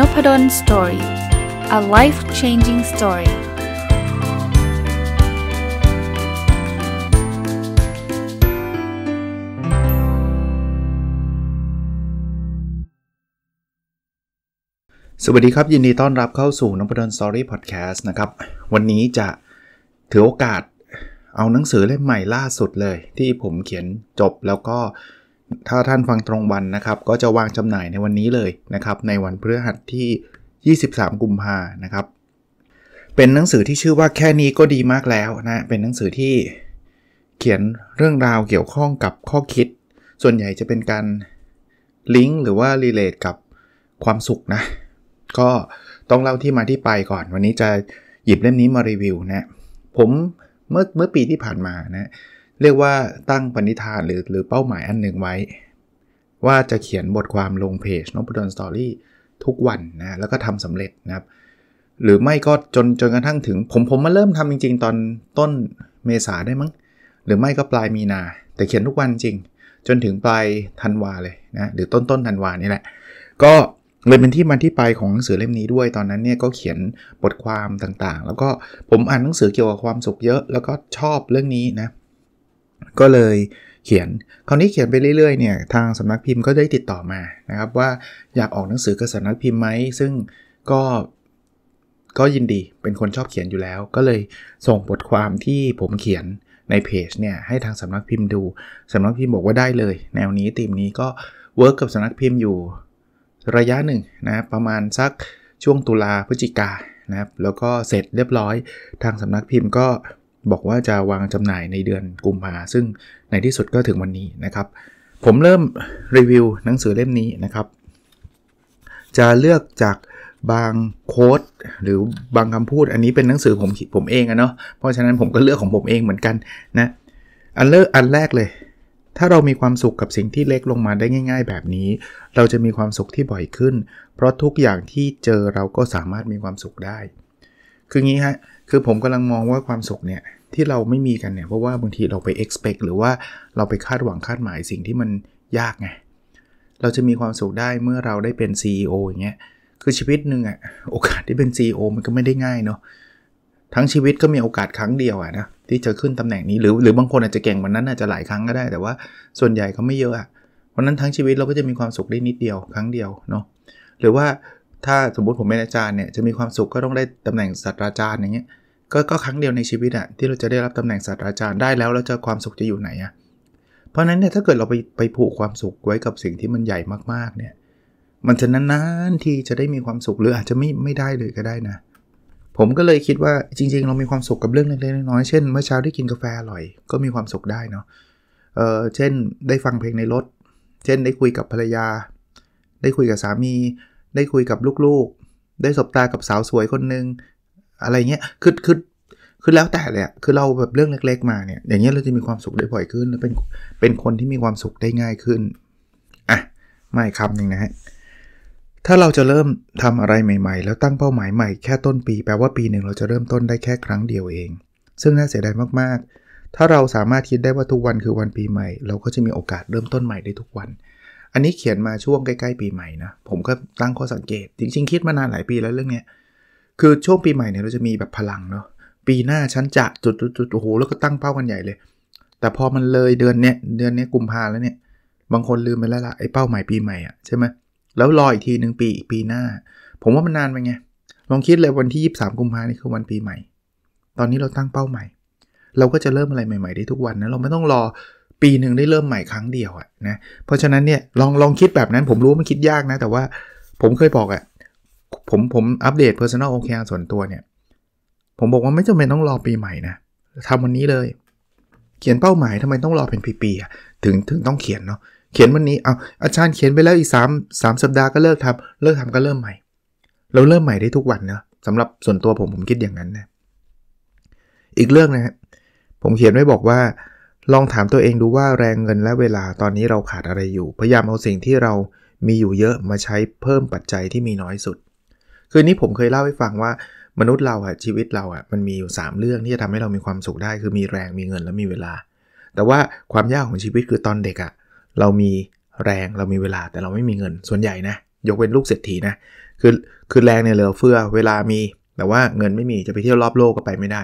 n o p ด d o สตอรี่อะไลฟ์ changing story สวัสดีครับยินดีต้อนรับเข้าสู่นพดนสตอรี่พอดแคสต์นะครับ วันนี้จะถือโอกาสเอาหนังสือเล่มใหม่ล่าสุดเลยที่ผมเขียนจบแล้วก็ถ้าท่านฟังตรงวันนะครับ ก็จะวางจำหน่ายในวันนี้เลยนะครับ ในวันพฤหัสที่ 23 กุมภานะครับ เป็นหนังสือที่ชื่อว่าแค่นี้ก็ดีมากแล้วนะ เป็นหนังสือที่เขียนเรื่องราวเกี่ยวข้องกับข้อคิด ส่วนใหญ่จะเป็นการลิงก์หรือว่ารีเลทกับความสุขนะ ก็ต้องเล่าที่มาที่ไปก่อน วันนี้จะหยิบเล่มนี้มารีวิวนะผมเมื่อเมื่อปีที่ผ่านมานะเรียกว่าตั้งปณิธานหรือหรือเป้าหมายอันหนึ่งไว้ ว่าจะเขียนบทความลงเพจนบดอนสตอรี่ทุกวันนะแล้วก็ทำสำเร็จนะครับหรือไม่ก็จนจนกระทั่งถึงผมผมมาเริ่มทำจริง ๆ ตอนต้นเมษาได้มั้งหรือไม่ก็ปลายมีนา แต่เขียนทุกวันจริง จนถึงปลายธันวาเลยนะหรือต้นต้นธันวานี่แหละก็เลยเป็นที่มาที่ไปของหนังสือเล่มนี้ด้วยตอนนั้นเนี่ยก็เขียนบทความต่างๆ แล้วก็ผมอ่านหนังสือเกี่ยวกับความสุขเยอะ แล้วก็ชอบเรื่องนี้นะก็เลยเขียน คราวนี้เขียนไปเรื่อยๆ เนี่ย ทางสำนักพิมพ์ก็ได้ติดต่อมา นะครับ ว่าอยากออกหนังสือกับสำนักพิมพ์ไหม ซึ่งก็ ก็ยินดีเป็นคนชอบเขียนอยู่แล้ว ก็เลยส่งบทความที่ผมเขียนในเพจ เนี่ย ให้ทางสำนักพิมพ์ดู สำนักพิมพ์บอกว่าได้เลย แนวนี้ธีมนี้ก็เวิร์กกับสำนักพิมพ์อยู่ระยะหนึ่งนะ ประมาณสักช่วงตุลาพฤศจิกานะครับ แล้วก็เสร็จเรียบร้อย ทางสำนักพิมพ์ก็บอกว่าจะวางจำหน่ายในเดือนกุมภาซึ่งในที่สุดก็ถึงวันนี้นะครับ ผมเริ่มรีวิวหนังสือเล่มนี้นะครับ จะเลือกจากบางโค้ดหรือบางคำพูดอันนี้เป็นหนังสือผมผมเองอะเนาะเพราะฉะนั้นผมก็เลือกของผมเองเหมือนกันนะอันเลอกอันแรกเลย ถ้าเรามีความสุขกับสิ่งที่เล็กลงมาได้ง่าย ๆ แบบนี้ เราจะมีความสุขที่บ่อยขึ้น เพราะทุกอย่างที่เจอเราก็สามารถมีความสุขได้คืองี้ฮะคือผมกำลังมองว่าความสุขเนี่ยที่เราไม่มีกันเนี่ยเพราะว่าบางทีเราไป expect หรือว่าเราไปคาดหวังคาดหมายสิ่งที่มันยากไงเราจะมีความสุขได้เมื่อเราได้เป็น CEO อย่างเงี้ยคือชีวิตหนึ่งอะโอกาสที่เป็น CEO มันก็ไม่ได้ง่ายเนาะทั้งชีวิตก็มีโอกาสครั้งเดียวอะนะที่จะขึ้นตำแหน่งนี้หรือหรือบางคนอาจจะเก่งวันนั้นอาจจะหลายครั้งก็ได้ แต่ว่า ส่วนใหญ่ก็ไม่เยอะอะวันนั้นทั้งชีวิตเราก็จะมีความสุขได้นิดเดียว ครั้งเดียวเนาะหรือว่าถ้าสมมติผมเป็นอาจารย์เนี่ยจะมีความสุขก็ต้องได้ตำแหน่งศาสตราจารย์อย่างเงี้ย ก็ครั้งเดียวในชีวิตอะที่เราจะได้รับตำแหน่งศาสตราจารย์ได้แล้วเราจะความสุขจะอยู่ไหนอะเพราะนั้นเนี่ยถ้าเกิดเราไปไปผูกความสุขไว้กับสิ่งที่มันใหญ่มากๆเนี่ย มันจะนานๆที่จะได้มีความสุขหรืออาจจะไม่ไม่ได้เลยก็ได้นะ ผมก็เลยคิดว่าจริงๆ เรามีความสุขกับเรื่องเล็กๆน้อยๆเช่นเมื่อเช้าได้กินกาแฟอร่อย ก็มีความสุขได้เนาะ เออเช่นได้ฟังเพลงในรถเช่นได้คุยกับภรรยา ได้คุยกับสามีได้คุยกับลูกๆ ได้สบตากับสาวสวยคนนึง อะไรเงี้ยคือคือคือแล้วแต่เลยคือเราแบบเรื่องเล็กๆมาเนี่ยอย่างเงี้ยเราจะมีความสุขได้บ่อยขึ้นแลวเป็นเป็นคนที่มีความสุขได้ง่ายขึ้นอ่ะไม่คำหนึ่งนะฮะ ถ้าเราจะเริ่มทำอะไรใหม่ๆ แล้วตั้งเป้าหมายใหม่แค่ต้นปี แปลว่าปีหนึ่ง เราจะเริ่มต้นได้แค่ครั้งเดียวเอง ซึ่งน่าเสียดายมากๆ ถ้าเราสามารถคิดได้ว่าทุกวันคือวันปีใหม่ เราก็จะมีโอกาสเริ่มต้นใหม่ได้ทุกวันอันนี้เขียนมาช่วงใกล้ๆปีใหม่นะผมก็ตั้งข้อสังเกตจริงๆคิดมานานหลายปีแล้วเรื่องเนี้ยคือช่วงปีใหม่เนี่ยเราจะมีแบบพลังเนาะปีหน้าฉันจะจุดๆโอ้โหแล้วก็ตั้งเป้ากันใหญ่เลย แต่พอมันเลยเดือนเนี้ยเดือนเนี้ยกุมภาแล้วเนี่ย บางคนลืมไปแล้วล่ะไอ้เป้าหมายปีใหม่อ่ะใช่ไหมแล้วรออีกทีหนึ่งปีอีกปีหน้าผมว่ามันนานไปไงลองคิดเลยวันที่23กุมภานี่คือวันปีใหม่ ตอนนี้เราตั้งเป้าใหม่ เราก็จะเริ่มอะไรใหม่ๆได้ทุกวันนะเราไม่ต้องรอปีหนึ่งได้เริ่มใหม่ครั้งเดียวอะนะ เพราะฉะนั้นเนี่ยลองลองคิดแบบนั้นผมรู้มันคิดยากนะ แต่ว่าผมเคยบอกอะผมผมอัปเดต Personal o k ส่วนตัวเนี่ยผมบอกว่าไม่จำเป็นต้องรอปีใหม่นะทำวันนี้เลย เขียนเป้าหมายทำไมต้องรอเป็นปีๆถึงถึงต้องเขียนเนาะเขียนวันนี้เอาอาจารย์เขียนไปแล้วอีก3มสสัปดาห์ก็เลิกทำเลิกทำก็เริ่มใหม่ เราเริ่มใหม่ได้ทุกวันเนาะสำหรับส่วนตัวผมผมคิดอย่างนั้นนะอีกเรื่องนะ ผมเขียนไว้บอกว่าลองถามตัวเองดูว่าแรงเงินและเวลาตอนนี้เราขาดอะไรอยู่ พยายามเอาสิ่งที่เรามีอยู่เยอะมาใช้เพิ่มปัจจัยที่มีน้อยสุด คืนนี้ผมเคยเล่าให้ฟังว่า มนุษย์เราอะชีวิตเราอะมันมีอยู่ 3 เรื่องที่จะทำให้เรามีความสุขได้คือมีแรงมีเงินและมีเวลา แต่ว่าความยากของชีวิตคือตอนเด็กอะเรามีแรงเรามีเวลาแต่เราไม่มีเงินส่วนใหญ่นะยกเว้นลูกเศรษฐีนะคือคือแรงเนี่ยเหลือเฟือเวลามี แต่ว่าเงินไม่มีจะไปเที่ยวรอบโลกก็ไปไม่ได้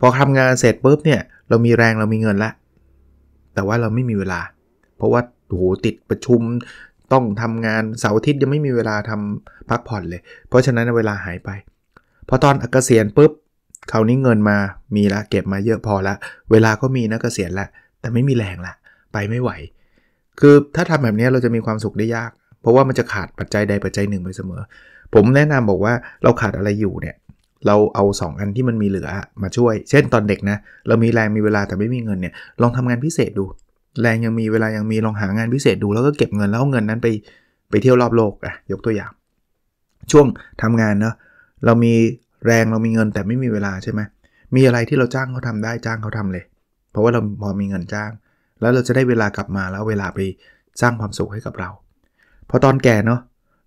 พอทำงานเสร็จปุ๊บเนี่ย เรามีแรงเรามีเงินละแต่ว่าเราไม่มีเวลา เพราะว่าโหติดประชุมต้องทำงานเสาร์อาทิตย์ยังไม่มีเวลาทำพักผ่อนเลย เพราะฉะนั้นเวลาหายไปพอตอนเกษียณปุ๊บคราวนี้เงินมามีละเก็บมาเยอะพอละเวลาก็มีนะเกษียณละแต่ไม่มีแรงละ ไปไม่ไหว คือถ้าทำแบบนี้เราจะมีความสุขได้ยาก เพราะว่ามันจะขาดปัจจัยใดปัจจัยหนึ่งไปเสมอ ผมแนะนำบอกว่าเราขาดอะไรอยู่เนี่ยเราเอา 2 อันที่มันมีเหลือมาช่วย เช่นตอนเด็กนะ เรามีแรงมีเวลาแต่ไม่มีเงินเนี่ยลองทำงานพิเศษดู แรงยังมีเวลายังมีลองหางานพิเศษดู แล้วก็เก็บเงินแล้วเอาเงินนั้นไป ไปเที่ยวรอบโลกอ่ะยกตัวอย่าง ช่วงทำงานเนาะเรามีแรงเรามีเงินแต่ไม่มีเวลาใช่ไหมมีอะไรที่เราจ้างเขาทำได้จ้างเขาทำเลย เพราะว่าเราพอมีเงินจ้าง แล้วเราจะได้เวลากลับมาแล้วเวลาไปสร้างความสุขให้กับเราพอตอนแก่เนาะ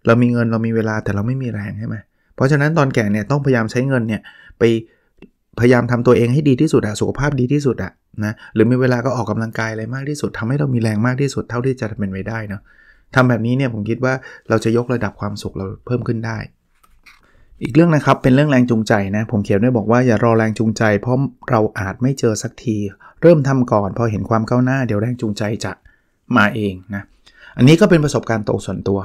เรามีเงินเรามีเวลาแต่เราไม่มีแรงใช่ไหมเพราะฉะนั้นตอนแก่เนี่ยต้องพยายามใช้เงินเนี่ยไปพยายามทำตัวเองให้ดีที่สุดอะสุขภาพดีที่สุดอะนะหรือมีเวลาก็ออกกำลังกายอะไรมากที่สุด ทำให้เรามีแรงมากที่สุดเท่าที่จะเป็นไปได้เนาะทำแบบนี้เนี่ยผมคิดว่าเราจะยกระดับความสุขเราเพิ่มขึ้นได้ อีกเรื่องนะครับเป็นเรื่องแรงจูงใจนะผมเขียนไว้บอกว่าอย่ารอแรงจูงใจ เพราะเราอาจไม่เจอสักที เริ่มทำก่อน พอเห็นความก้าวหน้าเดี๋ยวแรงจูงใจจะมาเองนะอันนี้ก็เป็นประสบการณ์ตรงส่วนตัว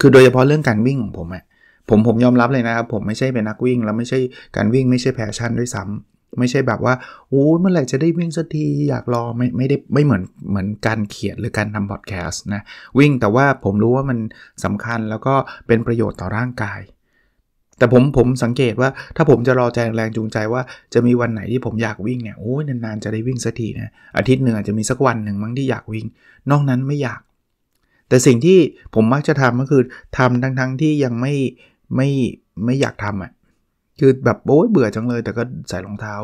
คือโดยเฉพาะเรื่องการวิ่งของผมอะผมผมยอมรับเลยนะครับผมไม่ใช่เป็นนักวิ่ง แล้วไม่ใช่การวิ่งไม่ใช่แพชชั่นด้วยซ้ำ ไม่ใช่แบบว่าโอ้เมื่อไหร่จะได้วิ่งสักที อยากรอ ไม่ไม่ได้ไม่เหมือนเหมือนการเขียนหรือการทำบอดแคสต์นะวิ่งแต่ว่าผมรู้ว่ามันสำคัญแล้วก็เป็นประโยชน์ต่อร่างกาย แต่ผมผมสังเกตว่าถ้าผมจะรอใจแรงจูงใจว่าจะมีวันไหนที่ผมอยากวิ่งเนี่ยโอ้ยนานๆจะได้วิ่งสักทีนะอาทิตย์หนึ่งอาจจะมีสักวันหนึ่งมั้งที่อยากวิ่ง นอกนั้นไม่อยาก แต่สิ่งที่ผมมักจะทำก็คือทำทั้งๆทที่ยังไไม่ไม่อยากทำอะ่ะคือแบบโอ๊ยเบื่อจังเลยแต่ก็ใส่รองเท้า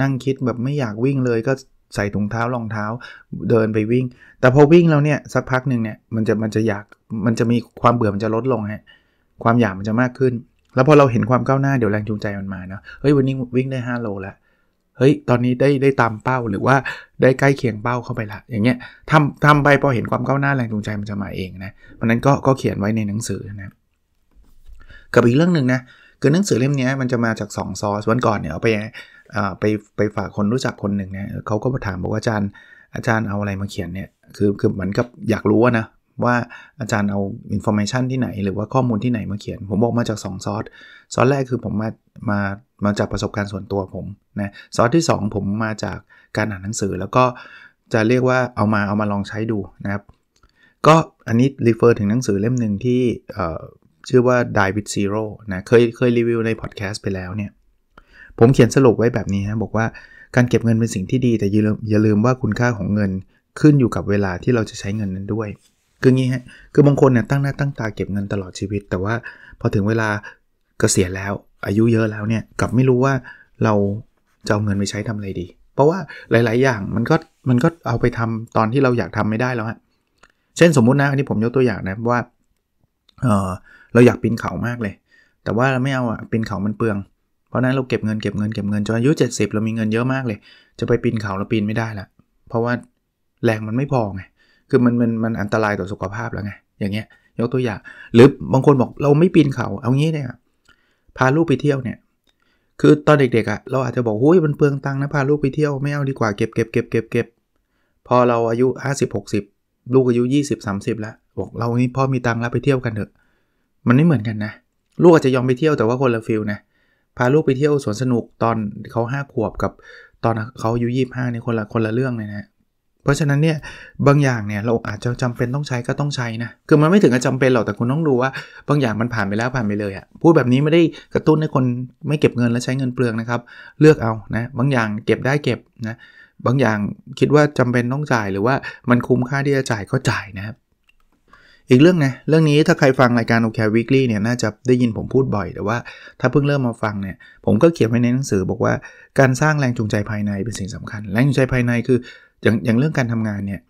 นั่งคิดแบบไม่อยากวิ่งเลยก็ใส่ถุงเท้ารองเท้า เดินไปวิ่ง แต่พอวิ่งแล้วเนี่ยสักพักหนึ่งเนี่ย มันจะมันจะอยากมันจะมีความเบื่อมันจะลดลงฮะความอยากมันจะมากขึ้น แล้วพอเราเห็นความก้าวหน้าเดี๋ยวแรงจูงใจมันมาเนาะเฮ้ยวันนี้วิ่งได้5โลแล้วเฮ้ย ตอนนี้ได้ได้ตามเป้าหรือว่าได้ใกล้เคียงเป้าเข้าไปละอย่างเงี้ยทำทำไปพอเห็นความก้าวหน้าแรงจูงใจมันจะมาเองนะเพราะนั้นก็ก็เขียนไว้ในหนังสือนะครับกับอีกเรื่องหนึ่งนะคือหนังสือเล่มนี้มันจะมาจาก2ซอสวันก่อนเนี่ยเอาไปไปไปฝากคนรู้จักคนหนึ่งเนี่ยเขาก็มาถามบอกว่าอาจารย์ อาจารย์เอาอะไรมาเขียนเนี่ยคือคือเหมือนกับอยากรู้นะว่าอาจารย์เอาอินโฟมชันที่ไหน หรือว่าข้อมูลที่ไหนมาเขียน ผมบอกมาจาก2ซอสซอสแรกคือผมมามามาจากประสบการณ์ส่วนตัวผมนะซอสที่ 2 ผมมาจากการอ่านหนังสือแล้วก็จะเรียกว่าเอามาเอามาลองใช้ดูนะครับก็อันนี้รีเฟอร์ถึงหนังสือเล่มหนึ่งที่ชื่อว่า Die with Zero นะเคยเคยรีวิวในพอดแคสต์ไปแล้วเนี่ยผมเขียนสรุปไว้แบบนี้นะบอกว่าการเก็บเงินเป็นสิ่งที่ดีแต่อย่าลืมว่าคุณค่าของเงินขึ้นอยู่กับเวลาที่เราจะใช้เงินนั้นด้วย คืองี้ฮะคือบางคนเนี่ยตั้งหน้าตั้งตาเก็บเงินตลอดชีวิต แต่ว่าพอถึงเวลาเกษียณแล้ว อายุเยอะแล้วเนี่ย กลับไม่รู้ว่าเราจะเอาเงินไปใช้ทำอะไรดี เพราะว่าหลาย ๆ อย่างมันก็มันก็เอาไปทำตอนที่เราอยากทำไม่ได้แล้วฮะเช่นสมมุตินะอันนี้ผมยกตัวอย่างนะว่าเออเราอยากปีนเขามากเลย แต่ว่าเราไม่เอาอะปีนเขามันเปลืองเพราะนั้นเราเก็บเงินเก็บเงินเก็บเงินจนอายุ70 เรามีเงินเยอะมากเลย จะไปปีนเขาเราปีนไม่ได้ละเพราะว่าแรงมันไม่พอไง คือมันมันมันอันตรายต่อสุขภาพแล้วไง อย่างเงี้ยยกตัวอย่าง หรือบางคนบอกเราไม่ปีนเขา เอางี้เนี่ยพาลูกไปเที่ยวเนี่ย คือตอนเด็กๆอะ่ะเราอาจจะบอกหุ้ยมันเปลืองตังค์นะพาลูกไปเที่ยวไม่เอาดีกว่าเก็บเก็บเก็บเก็บเก็บ พอเราอายุ 50 60ลูกอายุ20 30แล้วบอกเรานี่พ่อมีตังค์แล้วไปเที่ยวกันเถอะมันไม่เหมือนกันนะ ลูกอาจจะยอมไปเที่ยวแต่ว่าคนละฟิลนะพาลูกไปเที่ยวสวนสนุกตอนเขา5 ขวบกับตอนเขาอายุ25เนี่ยคนละคนละเรื่องเลยนะเพราะฉะนั้นเนี่ย บางอย่างเนี่ย เราอาจจะจำเป็นต้องใช้ก็ต้องใช้นะ คือมันไม่ถึงกับจำเป็นหรอกแต่คุณต้องดูว่า บางอย่างมันผ่านไปแล้วผ่านไปเลยอะพูดแบบนี้ไม่ได้กระตุ้นให้คนไม่เก็บเงินและใช้เงินเปลืองนะครับ เลือกเอานะ บางอย่างเก็บได้เก็บนะบางอย่างคิดว่าจำเป็นต้องจ่ายหรือว่ามันคุ้มค่าที่จะจ่ายก็จ่ายนะครับอีกเรื่องนะเรื่องนี้ถ้าใครฟังรายการโอเควิกฤตเนี่ยน่าจะได้ยินผมพูดบ่อยแต่ว่า ถ้าเพิ่งเริ่มมาฟังเนี่ยผมก็เขียนไว้ในหนังสือ บอกว่า การสร้างแรงจูงใจภายในเป็นสิ่งสำคัญแรงจูงใจภายในคืออย่างอย่างเรื่องการทำงานเนี่ย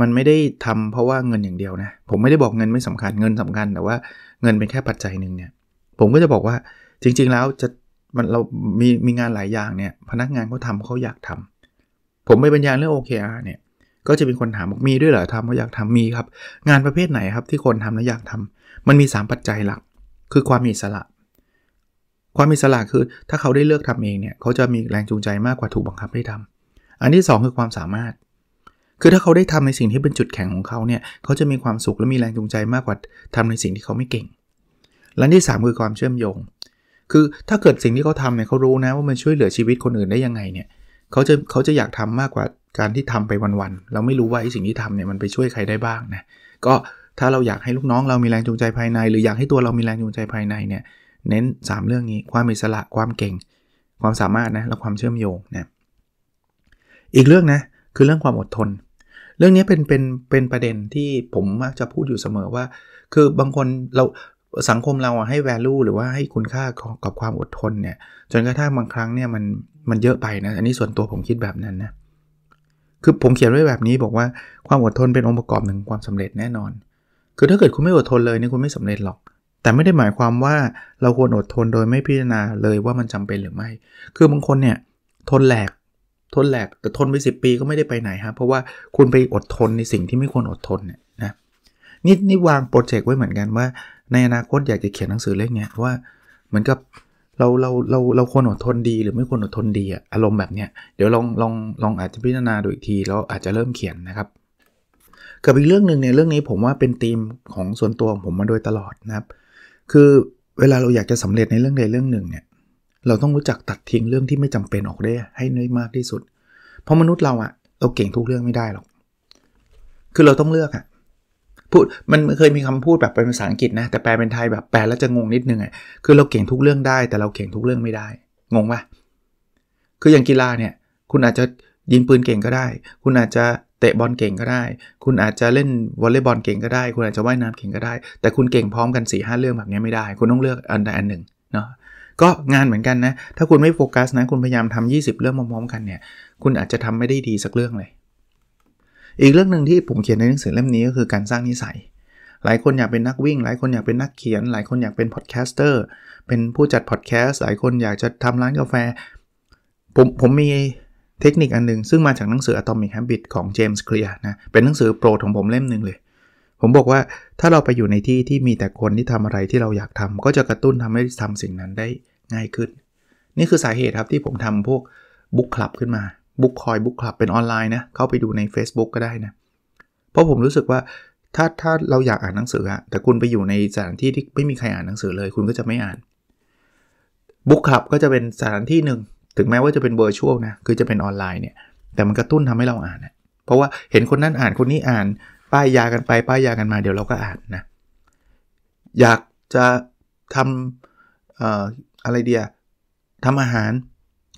มันไม่ได้ทำเพราะว่าเงินอย่างเดียวนะผมไม่ได้บอกเงินไม่สำคัญเงินสำคัญแต่ว่าเงินเป็นแค่ปัจจัยหนึ่งเนี่ยผมก็จะบอกว่าจริง ๆแล้วจะมันเรามีมีงานหลายอย่างเนี่ยพนักงานเขาทาเขาอยากทำผมไปบรรยายเรื่อง OKR เนี่ยก็จะมีคนถามบอกมีด้วยเหรอทำเขาอยากทำมีครับ งานประเภทไหนครับที่คนทำแล้วอยากทำ มันมี 3 ปัจจัยหลัก คือความมีสระ ความมีสระคือถ้าเขาได้เลือกทำเองเนี่ยเขาจะมีแรงจูงใจมากกว่าถูกบังคับให้ทำ อันที่ 2 คือความสามารถ คือถ้าเขาได้ทำในสิ่งที่เป็นจุดแข็งของเขาเนี่ยเขาจะมีความสุขและมีแรงจูงใจมากกว่าทำในสิ่งที่เขาไม่เก่ง และที่3คือความเชื่อมโยงคือถ้าเกิดสิ่งที่เขาทำเนี่ยเขารู้นะว่ามันช่วยเหลือชีวิตคนอื่นได้ยังไงเนี่ยเเขาจะเขาจะอยากทำมากกว่าการที่ทำไปวันๆ เราไม่รู้ว่าไอ้สิ่งที่ทำเนี่ยมันไปช่วยใครได้บ้างนะก็ถ้าเราอยากให้ลูกน้องเรามีแรงจูงใจภายใน หรืออยากให้ตัวเรามีแรงจูงใจภายในเนี่ยเน้น 3 เรื่องนี้ ความมีสระความเก่ง ความสามารถนะและความเชื่อมโยงนะอีกเรื่องนะคือเรื่องความอดทน เรื่องนี้เป็นเป็นเป็นประเด็นที่ผมมักจะพูดอยู่เสมอว่า คือบางคนเราสังคมเราให้ value หรือว่าให้คุณค่ากับความอดทนเนี่ยจนกระทั่งบางครั้งเนี่ยมันมันเยอะไปนะ อันนี้ส่วนตัวผมคิดแบบนั้นนะ คือผมเขียนไว้แบบนี้บอกว่าความอดทนเป็นองค์ประกอบหนึ่งความสำเร็จแน่นอน คือถ้าเกิดคุณไม่อดทนเลยนี่คุณไม่สำเร็จหรอก แต่ไม่ได้หมายความว่าเราควรอดทนโดยไม่พิจารณาเลยว่ามันจำเป็นหรือไม่ คือบางคนเนี่ยทนแหลก ทนแหลก แต่ทนไปสิปีก็ไม่ได้ไปไหนครเพราะว่าคุณไปอดทนในสิ่งที่ไม่ควรอดทนเนี่ยนะนี่นี่วางโปรเจกต์ไว้เหมือนกันว่าในอนาคตอยากจะเขียนหนังสือเล่มนี้ว่าเหมือนกับเราเราเราเราควรอดทนดีหรือไม่ควรอดทนดีอะอารมณ์แบบเนี้ยเดี๋ยวลองลองลองอาจจะพิจารณาดูอีกที แล้วอาจจะเริ่มเขียนนะครับ กับอีกเรื่องหนึ่งเนี่ยเรื่องนี้ผมว่าเป็นธีมของส่วนตัวของผมมาโดยตลอดนะครับ คือเวลาเราอยากจะสำเร็จในเรื่องใดเรื่องหนึ่งเนี่ย เราต้องรู้จักตัดทิ้งเรื่องที่ไม่จำเป็นออกได้ ให้น้อยมากที่สุดเพราะมนุษย์เราอะเราเก่งทุกเรื่องไม่ได้หรอกคือเราต้องเลือกอะพูดมันเคยมีคำพูดแบบเป็นภาษาอังกฤษนะ แต่แปลเป็นไทยแบบแปลแล้วจะงงนิดนึงอ่ะคือเราเก่งทุกเรื่องได้แต่เราเก่งทุกเรื่องไม่ได้ งงปะคืออย่างกีฬาเนี่ยคุณอาจจะยิงปืนเก่งก็ได้ คุณอาจจะเตะบอลเก่งก็ได้คุณอาจจะเล่นวอลเลย์บอลเก่งก็ได้คุณอาจจะว่ายน้ำเก่งก็ได้ แต่คุณเก่งพร้อมกัน4ีหเรื่องแบบนี้ไม่ได้ คุณต้องเลือกอันใดอันหนึ่งเนาะก็งานเหมือนกันนะถ้าคุณไม่โฟกัสนะคุณพยายามทำ 20 เรื่องพร้อมๆ กันเนี่ยคุณอาจจะทำไม่ได้ดีสักเรื่องเลยอีกเรื่องหนึ่งที่ผมเขียนในหนังสือเล่มนี้ก็คือการสร้างนิสัย หลายคนอยากเป็นนักวิ่ง หลายคนอยากเป็นนักเขียน หลายคนอยากเป็นพอดแคสเตอร์เป็นผู้จัดพอดแคสต์หลายคนอยากจะทำร้านกาแฟ ผมผมมีเทคนิคอันนึงซึ่งมาจากหนังสือ Atomic Habits ของเจมส์เคลียร์นะเป็นหนังสือโปรดของผมเล่มหนึ่งเลย ผมบอกว่าถ้าเราไปอยู่ในที่ที่มีแต่คนที่ทำอะไรที่เราอยากทำ ก็จะกระตุ้นทำให้ทำสิ่งนั้นได้ง่ายขึ้น นี่คือสาเหตุครับที่ผมทำพวกบุ๊กคลับขึ้นมาบุ๊กคอยบุ๊กคลับเป็นออนไลน์นะเข้าไปดูใน Facebook ก็ได้นะเพราะผมรู้สึกว่าถ้าถ้าเราอยากอ่านหนังสืออะแต่คุณไปอยู่ในสถานที่ที่ไม่มีใครอ่านหนังสือเลย คุณก็จะไม่อ่านบุ๊กคลับก็จะเป็นสถานที่หนึ่งถึงแม้ว่าจะเป็นเวอร์ชวลนะคือจะเป็นออนไลน์เนี่ยแต่มันกระตุ้นทำให้เราอ่านนะเพราะว่าเห็นคนนั้นอ่านคนนี้อ่าน ป้ายยากันไปป้ายยากันมาเดี๋ยวเราก็อ่านนะอยากจะทำอออะไรเดียทำอาหาร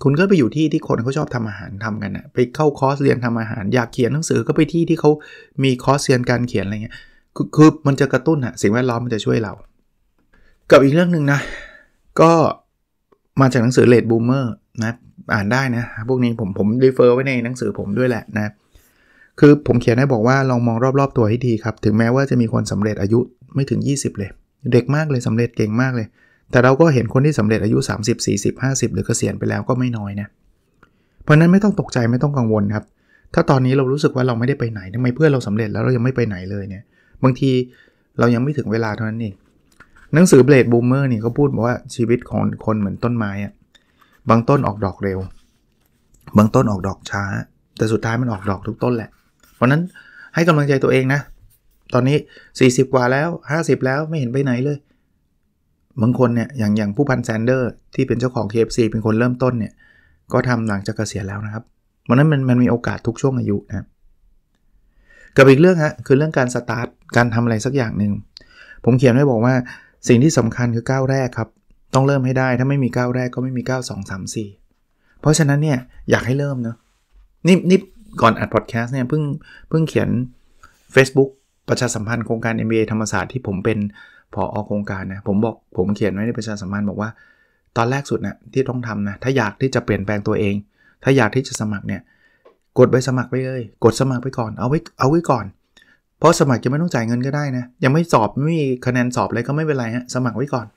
คุณก็ไปอยู่ที่ที่คนเขาชอบทำอาหารทำกันนะไปเข้าคอร์สเรียนทำอาหารอยากเขียนหนังสือก็ไปที่ที่เขามีคอร์สเรียนการเขียนอะไรเงี้ยคือมันจะกระตุ้นอะสิ่งแวดล้อมมันจะช่วยเรากับอีกเรื่องหนึ่งนะก็มาจากหนังสือเลดบูมเมอร์นะอ่านได้นะพวกนี้ผมผมรีเฟอร์ไว้ในหนังสือผมด้วยแหละนะคือผมเขียนให้บอกว่าลองมองรอบๆตัวให้ดีครับถึงแม้ว่าจะมีคนสำเร็จอายุไม่ถึง 20เลยเด็กมากเลยสำเร็จเก่งมากเลยแต่เราก็เห็นคนที่สำเร็จอายุ30 40 50 หรือเกษียณไปแล้วก็ไม่น้อยนะ เพราะนั้นไม่ต้องตกใจไม่ต้องกังวลครับ ถ้าตอนนี้เรารู้สึกว่าเราไม่ได้ไปไหนทำไมเพื่อนเราสำเร็จแล้วเรายังไม่ไปไหนเลยเนี่ยบางทีเรายังไม่ถึงเวลาเท่านั้นเองหนังสือเบลดบูมเมอร์นี่ก็พูดบอกว่าชีวิตของคนเหมือนต้นไม้อะบางต้นออกดอกเร็ว บางต้นออกดอกช้า แต่สุดท้ายมันออกดอกทุกต้นแหละ เพราะนั้นให้กำลังใจตัวเองนะ ตอนนี้ 40 กว่าแล้ว 50 แล้วไม่เห็นไปไหนเลยบางคนเนี่ยอย่างอย่างผู้พันแซนเดอร์ที่เป็นเจ้าของ KFC เป็นคนเริ่มต้นเนี่ยก็ทำหลังจากเกษียณแล้วนะครับเพราะนั้นมันมันมีโอกาสทุกช่วงอายุนะกับอีกเรื่องฮะ คือเรื่องการสตาร์ท การทำอะไรสักอย่างหนึ่งผมเขียนไว้บอกว่าสิ่งที่สำคัญคือก้าวแรกครับ ต้องเริ่มให้ได้ถ้าไม่มีก้าวแรกก็ไม่มีก้าวสองสามสี่เพราะฉะนั้นเนี่ยอยากให้เริ่มเนาะนี่นี่ก่อนอัดพอดแคสต์เนี่ยเพิ่งเพิ่งเขียน Facebook ประชาสัมพันธ์โครงการ MBA ธรรมศาสตร์ที่ผมเป็นพออโครงการนะผมบอกผมเขียนไว้ในประชาสัมพันธ์บอกว่าตอนแรกสุดนะที่ต้องทำนะ ถ้าอยากที่จะเปลี่ยนแปลงตัวเอง ถ้าอยากที่จะสมัครเนี่ย กดไปสมัครไปเลย กดสมัครไปก่อนเอาไว้เอาไว้ก่อน เพราะสมัครจะไม่ต้องจ่ายเงินก็ได้นะ ยังไม่สอบไม่มีคะแนนสอบอะไรก็ไม่เป็นไรฮะสมัครไว้ก่อน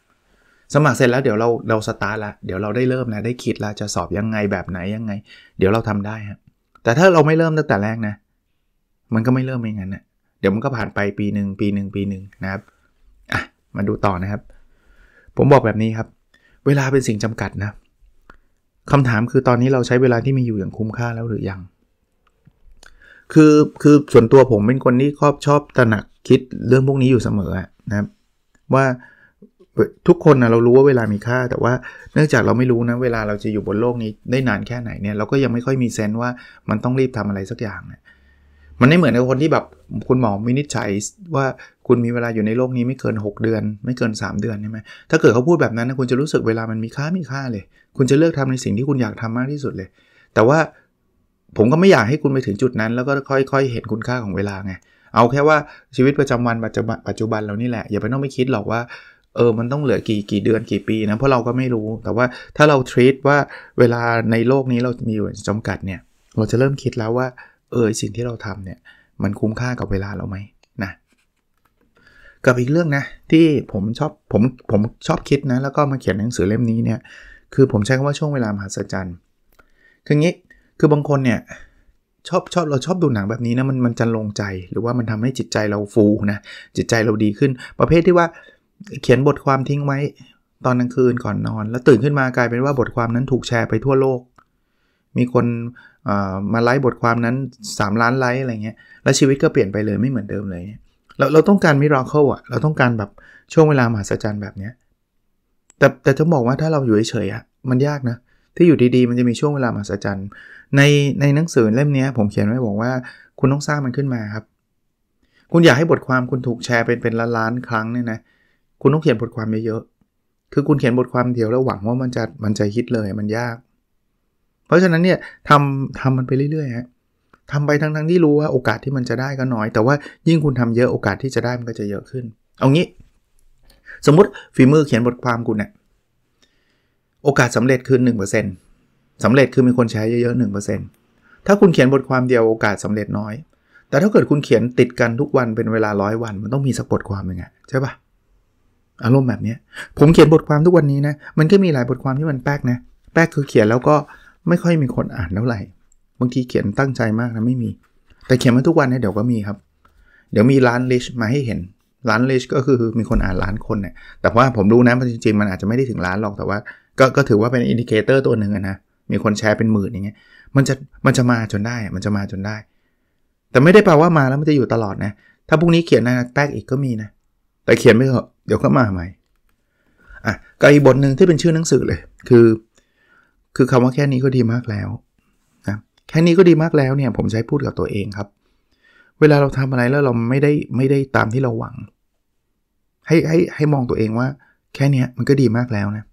สมัครเสร็จแล้วเดี๋ยวเราเราสตาร์ทละเดี๋ยวเราได้เริ่มนะได้คิดละจะสอบยังไงแบบไหนยังไงเดี๋ยวเราทำได้ฮะแต่ถ้าเราไม่เริ่มตั้งแต่แรกนะ มันก็ไม่เริ่มเองงั้นนะเดี๋ยวมันก็ผ่านไปปีหนึ่งปีหนึ่งปีหนึ่งนะครับมาดูต่อนะครับ ผมบอกแบบนี้ครับ เวลาเป็นสิ่งจำกัดนะคำถามคือตอนนี้เราใช้เวลาที่มีอยู่อย่างคุ้มค่าแล้วหรือยัง คือคือส่วนตัวผมเป็นคนที่ชอบชอบตระหนักคิดเรื่องพวกนี้อยู่เสมอนะครับ ว่าทุกคนนะเรารู้ว่าเวลามีค่า แต่ว่าเนื่องจากเราไม่รู้นะเวลาเราจะอยู่บนโลกนี้ได้นานแค่ไหนเนี่ยเราก็ยังไม่ค่อยมีเซนต์ว่ามันต้องรีบทำอะไรสักอย่างนะมันไม่เหมือนกับคนที่แบบคุณหมอวินิจฉัย ว่าคุณมีเวลาอยู่ในโลกนี้ไม่เกิน 6 เดือน ไม่เกิน 3 เดือนใช่ไหมถ้าเกิดเขาพูดแบบนั้นนะคุณจะรู้สึกเวลามันมีค่ามีค่าเลย คุณจะเลือกทำในสิ่งที่คุณอยากทำมากที่สุดเลย แต่ว่า ผมก็ไม่อยากให้คุณไปถึงจุดนั้น แล้วก็ค่อย ๆ เห็นคุณค่าของเวลาไงเอาแค่ว่าชีวิตประจำวันปัจจุบันเรานี่แหละอย่าไปต้องไม่คิดหรอกว่าเออมันต้องเหลือกี่กี่เดือนกี่ปีนะเพราะเราก็ไม่รู้ แต่ว่าถ้าเราทรีตว่าเวลาในโลกนี้เรามีอยู่จำกัดเนี่ยเราจะเริ่มคิดแล้วว่าเออสิ่งที่เราทำเนี่ยมันคุ้มค่ากับเวลาเราไหมนะกับอีกเรื่องนะที่ผมชอบผมผมชอบคิดนะแล้วก็มาเขียนหนังสือเล่มนี้เนี่ยคือผมใช้คำว่าช่วงเวลามหัศจรรย์คืองี้คือบางคนเนี่ยชอบชอบเราชอบดูหนังแบบนี้นะมันมันจันลงใจ หรือว่ามันทำให้จิตใจเราฟูนะจิตใจเราดีขึ้น ประเภทที่ว่าเขียนบทความทิ้งไว้ตอนกลางคืนก่อนนอน แล้วตื่นขึ้นมากลายเป็นว่าบทความนั้นถูกแชร์ไปทั่วโลก มีคนมาไลฟ์บทความนั้น 3 ล้านไลค์อะไรเงี้ย แล้วชีวิตก็เปลี่ยนไปเลยไม่เหมือนเดิมเลย เราเราต้องการมิราเคิลอ่ะเราต้องการแบบช่วงเวลามหัศจรรย์แบบเนี้ยแต่แต่จะบอกว่าถ้าเราอยู่เฉยๆอ่ะมันยากนะที่อยู่ดีๆมันจะมีช่วงเวลามหัศจรรย์ ในในหนังสือเล่มนี้ผมเขียนไว้บอกว่าคุณต้องสร้างมันขึ้นมาครับ คุณอยากให้บทความคุณถูกแชร์เป็นเป็นล้านๆครั้งเนี่ยนะคุณต้องเขียนบทความเยอะๆคือคุณเขียนบทความเดียวแล้วหวังว่ามันจะมันจะฮิตเลยมันยากเพราะฉะนั้นเนี่ยทำทำมันไปเรื่อยๆฮะทำไปทั้งทที่รู้ว่าโอกาสที่มันจะได้ก็น้อย แต่ว่ายิ่งคุณทำเยอะโอกาสที่จะได้มันก็จะเยอะขึ้น เอางี้ สมมติฝีมือเขียนบทความคุณเนี่ยโอกาสสำเร็จคือหนึ่งเปอร์เซ็นต์สำเร็จคือมีคนใช้เยอะๆหนึ่งเเปอร์ซ็์ถ้าคุณเขียนบทความเดียวโอกาสสำเร็จน้อยแต่ถ้าเกิดคุณเขียนติดกันทุกวันเป็นเวลาร้อยวันมันต้องมีสักบทความยังไงใช่ปะอารมณ์แบบนี้ผมเขียนบทความทุกวันนี้นะมันก็มีหลายบทความที่มันแป๊กนะแป๊กคือเขียนแล้วก็ไม่ค่อยมีคนอ่านเท่าไหร่ บางทีเขียนตั้งใจมากนะไม่มี แต่เขียนมาทุกวันเนี่ยเดี๋ยวก็มีครับ เดี๋ยวมีร้านลิชมาให้เห็นร้านลิชก็คือมีคนอ่านล้านคนเนี่ย แต่ว่าผมรู้นะจริงๆมันอาจจะไม่ได้ถึงล้านหรอก แต่ว่า ก็ก็ถือว่าเป็นอินดิเคเตอร์ตัวหนึ่งนะ มีคนแชร์เป็นหมื่นอย่างเงี้ย มันจะมันจะมาจนได้ มันจะมาจนได้ แต่ไม่ได้แปลว่ามาแล้วมันจะอยู่ตลอดนะ ถ้าพรุ่งนี้เขียนนะแ๊กอีกก็มีนะ แต่เขียนไม่เถอะเดี๋ยวก็มาใหม่ อ่ะก็อีกบทหนึ่งที่เป็นชื่อหนังสือเลย คือคือคำว่าแค่นี้ก็ดีมากแล้วนะแค่นี้ก็ดีมากแล้วเนี่ยผมใช้พูดกับตัวเองครับ เวลาเราทำอะไรแล้วเราไม่ได้ไม่ได้ตามที่เราหวัง ให้ให้ให้มองตัวเองว่าแค่นี้มันก็ดีมากแล้วนะ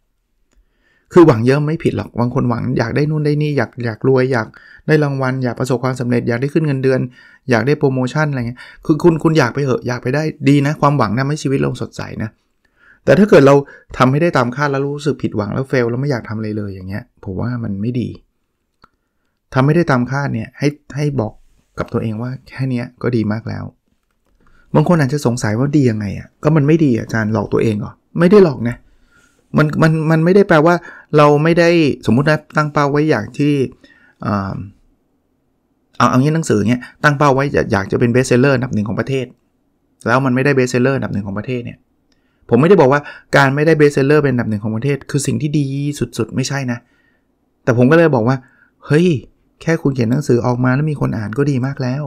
คือหวังเยอะไม่ผิดหรอก บางคนหวัง อยากได้นู่นได้นี่ อยากอยากรวยอยากได้รางวัลอยากประสบความสำเร็จ อยากได้ขึ้นเงินเดือน อยากได้โปรโมชั่นอะไรเงี้ย คือคุณคุณอยากไปเหอะอยากไปได้ดีนะ ความหวังนะใม่ชีวิตเราสดใสนะแต่ถ้าเกิดเราทำให้ได้ตามคาดแล้วรู้สึกผิดหวังแล้วเฟลแล้วไม่อยากทำอะไรเลยอย่างเงี้ยผมว่ามันไม่ดี ทำไม่ได้ตามคาดเนี่ยให้ให้บอกกับตัวเองว่าแค่นี้ก็ดีมากแล้ว บางคนอาจจะสงสัยว่าดียังไงอ่ะก็มันไม่ดีอาจารย์หลอกตัวเองเหรอไม่ได้หลอกนะมันมันมันไม่ได้แปลว่าเราไม่ได้สมมุตินะตั้งเป้าไว้อย่างที่เอาเอางี้หนังสือเนี้ยตั้งเป้าไว้อยากจะเป็นเบสเซลเลอร์อันดับหนึ่งของประเทศแล้วมันไม่ได้เบสเซลเลอร์อันดับหนึ่งของประเทศเนี่ยผมไม่ได้บอกว่าการไม่ได้เบสเซอร์เป็นอันดับหนึ่งของประเทศคือสิ่งที่ดีสุดๆ ไม่ใช่นะ แต่ผมก็เลยบอกว่าเฮ้ย แค่คุณเขียนหนังสือออกมาแล้วมีคนอ่านก็ดีมากแล้ว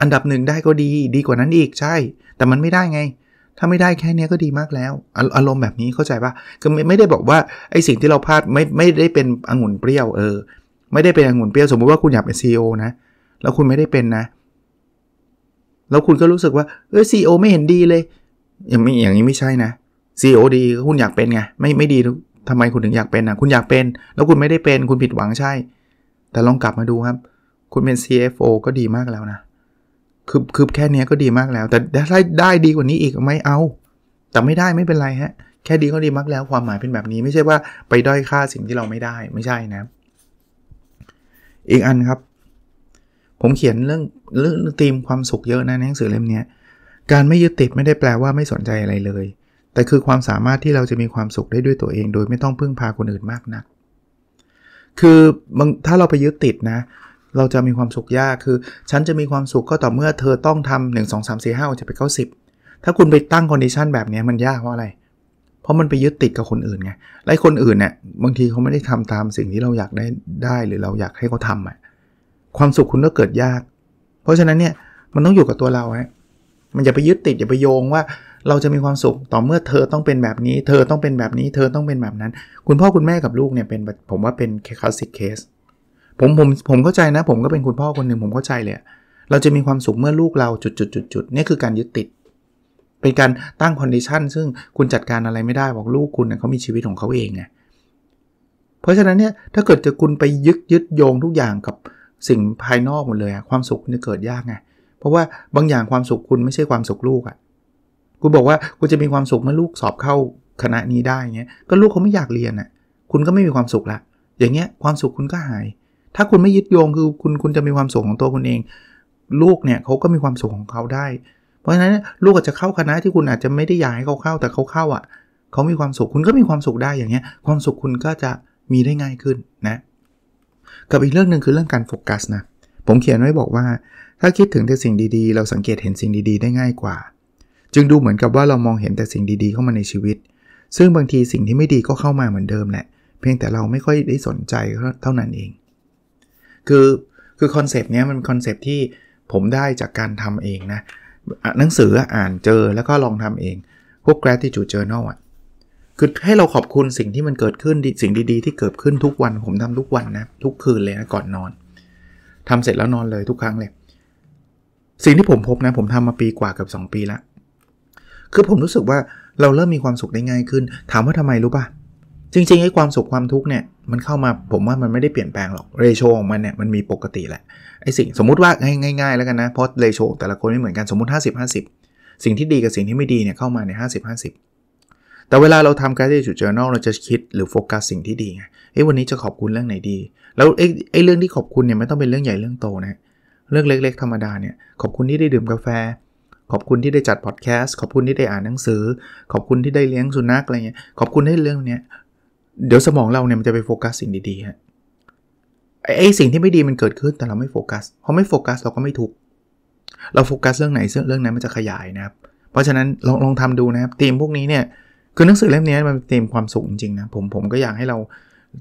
อันดับหนึ่งได้ก็ดีดีกว่านั้นอีกใช่ แต่มันไม่ได้ไง ถ้าไม่ได้แค่นี้ก็ดีมากแล้ว อารมณ์แบบนี้เข้าใจปะคือไม่ได้บอกว่าไอ้สิ่งที่เราพลาดไม่ไม่ได้เป็นองุ่นเปรี้ยวเออไม่ได้เป็นองุ่นเปรี้ยวสมมติว่าคุณอยากเป็นี e อนะแล้วคุณไม่ได้เป็นนะแล้วคุณก็รู้สึกว่าเออซีโอไม่เห็นดีเลยยังไม่อย่างนี้ไม่ใช่นะ CEO ดี คุณอยากเป็นไง ไม่ไม่ดีทำไมคุณถึงอยากเป็นอ่ะ คุณอยากเป็น แล้วคุณไม่ได้เป็น คุณผิดหวังใช่ แต่ลองกลับมาดูครับ คุณเป็น CFO ก็ดีมากแล้วนะคือคือแค่นี้ก็ดีมากแล้ว แต่ถ้าได้ดีกว่านี้อีกไม่เอา แต่ไม่ได้ไม่เป็นไรฮะ แค่ดีก็ดีมากแล้วความหมายเป็นแบบนี้ ไม่ใช่ว่า ไปด้อยค่าสิ่งที่เราไม่ได้ไม่ใช่นะ อีกอันครับ ผมเขียนเรื่องเรื่องธีมความสุขเยอะนะในหนังสือเล่มนี้การไม่ยึดติดไม่ได้แปลว่าไม่สนใจอะไรเลย แต่คือความสามารถที่เราจะมีความสุขได้ด้วยตัวเอง โดยไม่ต้องพึ่งพาคนอื่นมากนะัก คือถ้าเราไปยึดติดนะ เราจะมีความสุขยาก คือฉันจะมีความสุขก็ต่อเมื่อเธอต้องทำ1 2 3 4 5จะไปเก้าส0ถ้าคุณไปตั้งคอนดิชันแบบนี้มันยากเพราะอะไร เพราะมันไปยึดติดกับคนอื่นไงไล้คนอื่นเนี่ยบางทีเขาไม่ได้ทำตามสิ่งที่เราอยากได้ได้ หรือเราอยากให้เขาทำอะะความสุขคุณก็เกิดยาก เพราะฉะนั้นเนี่ยมันต้องอยู่กับตัวเราฮนะมันอย่าไปยึดติดอย่าไปโยงว่าเราจะมีความสุข ต่อเมื่อเธอต้องเป็นแบบนี้ เธอต้องเป็นแบบนี้เธอต้องเป็นแบบนั้น คุณพ่อคุณแม่กับลูกเนี่ยเป็นผมว่าเป็นคลาสสิกเคสผมผมผมเข้าใจนะ ผมก็เป็นคุณพ่อคนหนึ่งผมเข้าใจเลยเราจะมีความสุขเมื่อลูกเราจุดจุดจุดจุดนี่คือการยึดติด เป็นการตั้งคอนดิชันซึ่งคุณจัดการอะไรไม่ได้บอกลูกคุณเขามีชีวิตของเขาเองไงเพราะฉะนั้นเนี่ยถ้าเกิดจะคุณไปยึดยึดโยงทุกอย่างกับสิ่งภายนอกหมดเลยความสุขจะเกิดยากไงเพราะว่าบางอย่างความสุขคุณไม่ใช่ความสุขลูกอะ่ะ คุณบอกว่าคุณจะมีความสุขเมื่อลูกสอบเข้าคณะนี้ได้เงี้ย ก็ลูกเขาไม่อยากเรียนอะ่ะ คุณก็ไม่มีความสุขละ อย่างเงี้ยความสุขคุณก็หาย ถ้าคุณไม่ยึดโยงคือคุณคุณจะมีความสุขของตัวคุณเอง ลูกเนี่ยเขาก็มีความสุขของเขาได้ เพราะฉะนั้น ลูกอาจจะเข้าคณะที่คุณอาจจะไม่ได้อยากให้เขาเข้าแต่เขาเข้าอะ่ะ เขามีความสุข คุณก็มีความสุขได้อย่างเงี้ย ความสุขคุณก็จะมีได้ง่ายขึ้นนะ กับอีกเรื่องหนึ่งคือเรื่องการโฟกัสนะผมเขียนไว้บอกว่าถ้าคิดถึงแต่สิ่งดีๆ เราสังเกตเห็นสิ่งดีๆได้ง่ายกว่า จึงดูเหมือนกับว่าเรามองเห็นแต่สิ่งดีๆ เข้ามาในชีวิต ซึ่งบางทีสิ่งที่ไม่ดีก็เข้ามาเหมือนเดิมแหละ เพียงแต่เราไม่ค่อยได้สนใจเท่านั้นเอง คือ คือคอนเซปต์นี้มันคอนเซปต์ที่ผมได้จากการทำเองนะ หนังสืออ่านเจอแล้วก็ลองทำเอง พวก gratitude journal อ่ะคือให้เราขอบคุณสิ่งที่มันเกิดขึ้น สิ่งดีๆ ที่เกิดขึ้นทุกวัน ผมทำทุกวันนะ ทุกคืนเลยนะก่อนนอน ทำเสร็จแล้วนอนเลยทุกครั้งเลยสิ่งที่ผมพบนะผมทำมาปีกว่ากับ 2 ปีละคือผมรู้สึกว่าเราเริ่มมีความสุขได้ง่ายขึ้น ถามว่าทำไมรู้ปะ่ะ จริงๆไอ้ความสุขความทุกข์เนี่ยมันเข้ามาผมว่ามันไม่ได้เปลี่ยนแปลงหรอกเรโชของมันเนี่ยมันมีปกติแหละไอ้สิ่งสมมุติว่าง่ายๆแล้วกันนะ เพราะเรโชแต่ละคนไม่เหมือนกัน สมมุติ 50 50 สิ่งที่ดีกับสิ่งที่ไม่ดีเนี่ยเข้ามาใน50 50 แต่เวลาเราทำ gratitude journal เราจะคิดหรือโฟกัสสิ่งที่ดีไงเฮ้วันนี้จะขอบคุณเรื่องไหนดี แล้วไอ้ไอ้เรื่องที่ขอบคุณเนี่ยไม่ต้องเป็นเรื่องใหญ่เรื่องโตนะเรื่องเล็กๆธรรมดาเนี่ยขอบคุณที่ได้ดื่มกาแฟ ขอบคุณที่ได้จัดพอดแคสต์ขอบคุณที่ได้อ่านหนังสือ ขอบคุณที่ได้เลี้ยงสุนัขอะไรเงี้ยขอบคุณให้เรื่องเนี้ยเดี๋ยวสมองเราเนี่ยมันจะไปโฟกัสสิ่งดีๆฮะไอ้สิ่งที่ไม่ดีมันเกิดขึ้นแต่เราไม่โฟกัสเพราะไม่โฟกัสเราก็ไม่ถูกเราโฟกัสเรื่องไหนเรื่องเรื่อนั้นมันจะขยายนะครับ เพราะฉะนั้นลองลองทำดูนะครับธีมพวกนี้เนี่ยคือหนังสือเล่มนี้มันเป็นธีมความสุขจริงนะผมผมก็อยากให้เรา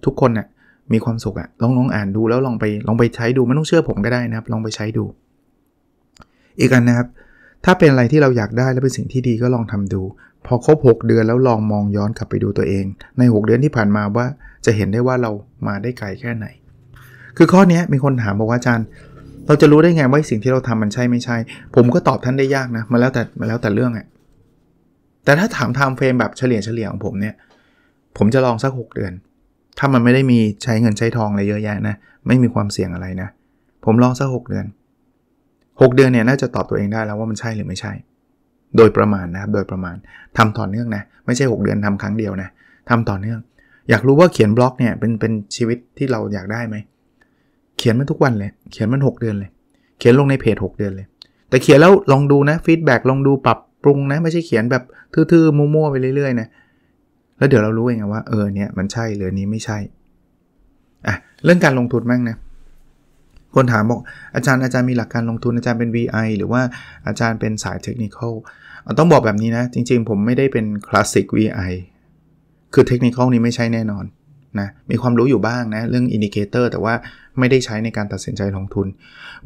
ทุกคนเนะ่ยมีความสุขอะลองลองอ่านดูแล้วลองไปลองไปใช้ดูไม่ต้องเชื่อผมก็ได้นะครับ ลองไปใช้ดู อีกอันนะครับ ถ้าเป็นอะไรที่เราอยากได้และเป็นสิ่งที่ดีก็ลองทำดู พอครบ 6 เดือนแล้วลองมองย้อนกลับไปดูตัวเอง ใน 6 เดือนที่ผ่านมาว่าจะเห็นได้ว่าเรามาได้ไกลแค่ไหน คือข้อนี้มีคนถามบอกว่าอาจารย์เราจะรู้ได้ไงว่าสิ่งที่เราทำมันใช่ไม่ใช่ ผมก็ตอบท่านได้ยากนะมาแล้วแต่มาแล้วแต่เรื่องอะแต่ถ้าถามไทม์เฟรมแบบเฉลี่ยเฉลี่ยของผมเนี่ยผมจะลองสัก 6 เดือนถ้ามันไม่ได้มีใช้เงินใช้ทองอะไรเยอะแยะนะ ไม่มีความเสี่ยงอะไรนะ ผมลองสักหกเดือน 6 เดือนเนี่ยน่าจะตอบตัวเองได้แล้วว่ามันใช่หรือไม่ใช่ โดยประมาณนะครับโดยประมาณทำต่อเนื่องนะไม่ใช่ 6 เดือนทำครั้งเดียวนะทำาต่อเนื่อง อยากรู้ว่าเขียนบล็อกเนี่ยเป็นเป็นชีวิตที่เราอยากได้ไหม เขียนมันทุกวันเลยเขียนมัน 6 เดือนเลย เขียนลงในเพจ6เดือนเลย แต่เขียนแล้วลองดูนะฟีดแบ็กลองดูปรับปรุงนะ ไม่ใช่เขียนแบบทื่อๆมั่วๆไปเรื่อยๆนะเแล้วเดี๋ยวเรารู้เองว่า เออเนี่ยมันใช่หรือนี้ไม่ใช่ อ่ะเรื่องการลงทุนมั่งนะ คนถามบอกอาจารย์อาจารย์มีหลักการลงทุนอาจารย์เป็น VI หรือว่าอาจารย์เป็นสายเทคนิคอลต้องบอกแบบนี้นะ จริงๆผมไม่ได้เป็นคลาสสิก VI คือเทคนิคอลนี้ไม่ใช่แน่นอนนะมีความรู้อยู่บ้างนะเรื่องอินดิเคเตอร์แต่ว่าไม่ได้ใช้ในการตัดสินใจลงทุน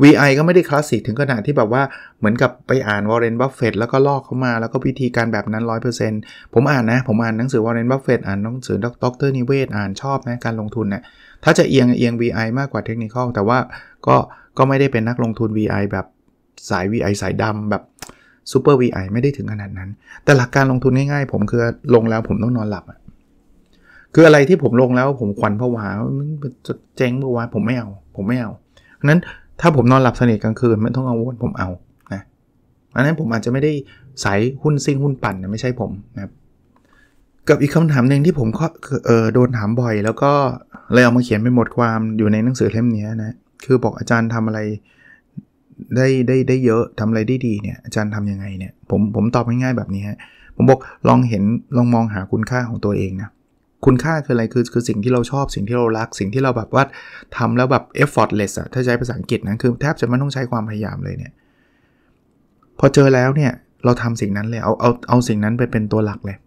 VI ก็ไม่ได้คลาสสิกถึงขนาดที่แบบว่าเหมือนกับไปอ่านวอร์เรนบัฟเฟตแล้วก็ลอกเข้ามา แล้วก็วิธีการแบบนั้น 100%ผมอ่านนะ ผมอ่านหนังสือวอร์เรนบัฟเฟตอ่านหนังสือดรนิเวศอ่านชอบนะการลงทุนนะถ้าจะเอียงเอียง VI มากกว่าเทคนิคอลแต่ว่าก็ก็ไม่ได้เป็นนักลงทุน VI แบบสาย VI สายดำแบบซูเปอร์ VI ไม่ได้ถึงขนาดนั้น แต่หลักการลงทุนง่ายๆผมคือลงแล้วผมต้องนอนหลับอะคืออะไรที่ผมลงแล้วผมขวัญผวามันเจ๊งเมื่อวานผมไม่เอา ผมไม่เอาเพราะนั้นถ้าผมนอนหลับสนิทกลางคืนไม่ต้องกังวลผมเอา นะอันนั้นผมอาจจะไม่ได้สายหุ้นซิ่งหุ้นปั่นนะไม่ใช่ผมนะครับกับอีกคำถามหนึ่งที่ผมเออโดนถามบ่อย แล้วก็เลยเอามาเขียนเป็นบทความอยู่ในหนังสือเล่มนี้นะ คือบอกอาจารย์ทำอะไรได้ได้ได้เยอะทำอะไรได้ดีเนี่ยอาจารย์ทํำยังไงเนี่ยผมผมตอบง่ายๆแบบนี้ฮะผมบอกลองเห็นลองมองหาคุณค่าของตัวเองนะคุณค่าคืออะไรคือคือสิ่งที่เราชอบสิ่งที่เรารักสิ่งที่เราแบบว่าทำแล้วแบบ effortless อะถ้าใช้ภาษาอังกฤษนะคือแทบจะไม่ต้องใช้ความพยายามเลยเนี่ยพอเจอแล้วเนี่ย เราทำสิ่งนั้นเลยเอาเอาเอาสิ่งนั้นไปเป็นตัวหลักเลย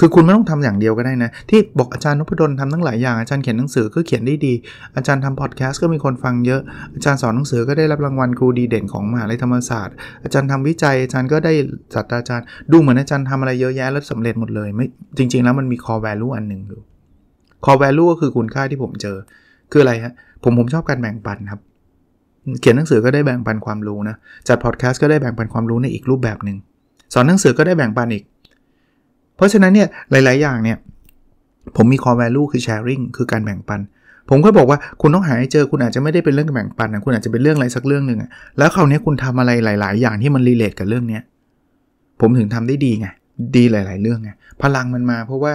คือคุณไม่ต้องทำอย่างเดียวก็ได้นะ ที่บอกอาจารย์นพดลทำทั้งหลายอย่างอาจารย์เขียนหนังสือก็เขียนได้ดี อาจารย์ทำพอดแคสต์ก็มีคนฟังเยอะอาจารย์สอนหนังสือก็ได้รับรางวัลครูดีเด่นของมหาลัยธรรมศาสตร์ อาจารย์ทำวิจัยอาจารย์ก็ได้ศาสตราจารย์ ดูเหมือนอาจารย์ทำอะไรเยอะแยะแล้วสาเร็จหมดเลยไม่จริงๆแล้วมันมีคอแวลูอันหนึ่งอยู่คอแวลูก็คือคุณค่าที่ผมเจอคืออะไรฮะผมผมชอบการแบ่งปันครับ เขียนหนังสือก็ได้แบ่งปันความรู้นะจัดพอดแคสต์ก็ได้แบ่งปันความรู้ในอีกรูปแบบหนึ่งสอนหนังสือก็ได้แบ่งปันอีกเพราะฉะนั้นเนี่ยหลายๆอย่างเนี่ย ผมมีคอ r e value คือ sharing คือการแบ่งปัน ผมก็บอกว่าคุณต้องหาให้เจอคุณอาจจะไม่ได้เป็นเรื่องแบ่งปันนะคุณอาจจะเป็นเรื่องอะไรสักเรื่องหนึ่งแล้วคราวนี้คุณทำอะไรหลาย ๆอย่างที่มันรีเลทกับเรื่องเนี้ยผมถึงทำได้ดีไงดีหลาย ๆ เรื่องไงพลังมันมา เพราะว่า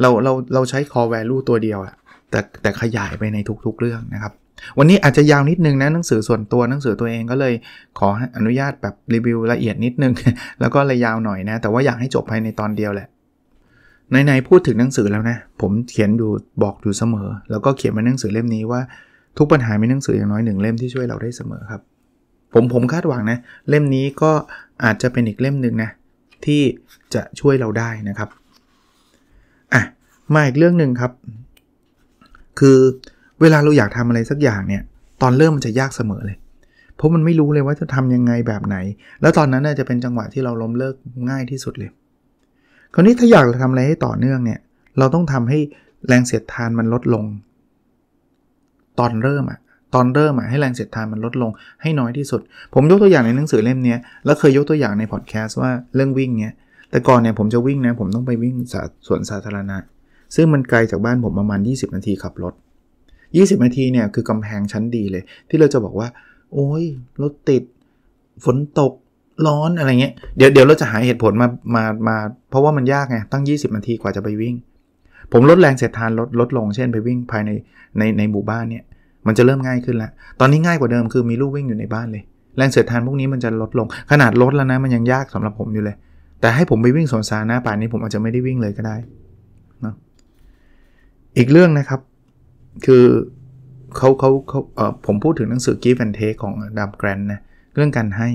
เราเราเราใช้คอ r e value ตัวเดียวอะแต่แต่ขยายไปในทุกๆเรื่องนะครับวันนี้อาจจะยาวนิดนึงนะหนังสือส่วนตัวหนังสือตัวเองก็เลยขออนุญาตแบบรีวิวละเอียดนิดนึง แล้วก็เลยยาวหน่อยนะ แต่ว่าอยากให้จบภายในตอนเดียวแหละในๆ พูดถึงหนังสือแล้วนะ ผมเขียนอยู่บอกอยู่เสมอ แล้วก็เขียนมาหนังสือเล่มนี้ ว่าทุกปัญหามีหนังสืออย่างน้อยหนึ่งเล่มที่ช่วยเราได้เสมอครับ ผมผมคาดหวังนะเล่มนี้ก็อาจจะเป็นอีกเล่มหนึ่งนะที่จะช่วยเราได้นะครับอ่ะมาอีกเรื่องหนึ่งครับ คือเวลาเราอยากทำอะไรสักอย่างเนี่ย ตอนเริ่มมันจะยากเสมอเลย เพราะมันไม่รู้เลยว่าจะทำยังไงแบบไหน แล้วตอนนั้นน่จะเป็นจังหวะที่เราล้มเลิกง่ายที่สุดเลย คราวนี้ถ้าอยากทำอะไรให้ต่อเนื่องเนี่ย เราต้องทำให้แรงเสียดทานมันลดลง ตอนเริ่มอะตอนเริ่มอะให้แรงเสียดทานมันลดลง ให้น้อยที่สุด ผมยกตัวอย่างในหนังสือเล่มนี้แล้วเคยยกตัวอย่างในพอดแคสต์ว่าเรื่องวิ่งเนี่ยแต่ก่อนเนี่ยผมจะวิ่งนะผมต้องไปวิ่งสวนสาธารณะ ซึ่งมันไกลจากบ้านผมประมาณ20นาทีขับรถ20 นาทีเนี่ยคือกำแพงชั้นดีเลย ที่เราจะบอกว่า โอ้ยรถติด ฝนตกร้อนอะไรเงี้ยเดี๋ยวเดี๋ยวเราจะหาเหตุผลมามามา เพราะว่ามันยากไงตั้ง 20นาทีกว่าจะไปวิ่ง ผมลดแรงเสียดทานลดลดลง เช่นไปวิ่งภายในในในหมู่บ้านเนี่ย มันจะเริ่มง่ายขึ้นละตอนนี้ง่ายกว่าเดิมคือมีลูกวิ่งอยู่ในบ้านเลย แรงเสียดทานพวกนี้มันจะลดลง ขนาดลดแล้วนะมันยังยากสำหรับผมอยู่เลย แต่ให้ผมไปวิ่งสวนสาธารณะป่านนี้ผมอาจจะไม่ได้วิ่งเลยก็ได้นะอีกเรื่องนะครับคือเขาเขาเขาเออผมพูดถึงหนังสือ Give and Take ของดามแกรนนะ เรื่องการให้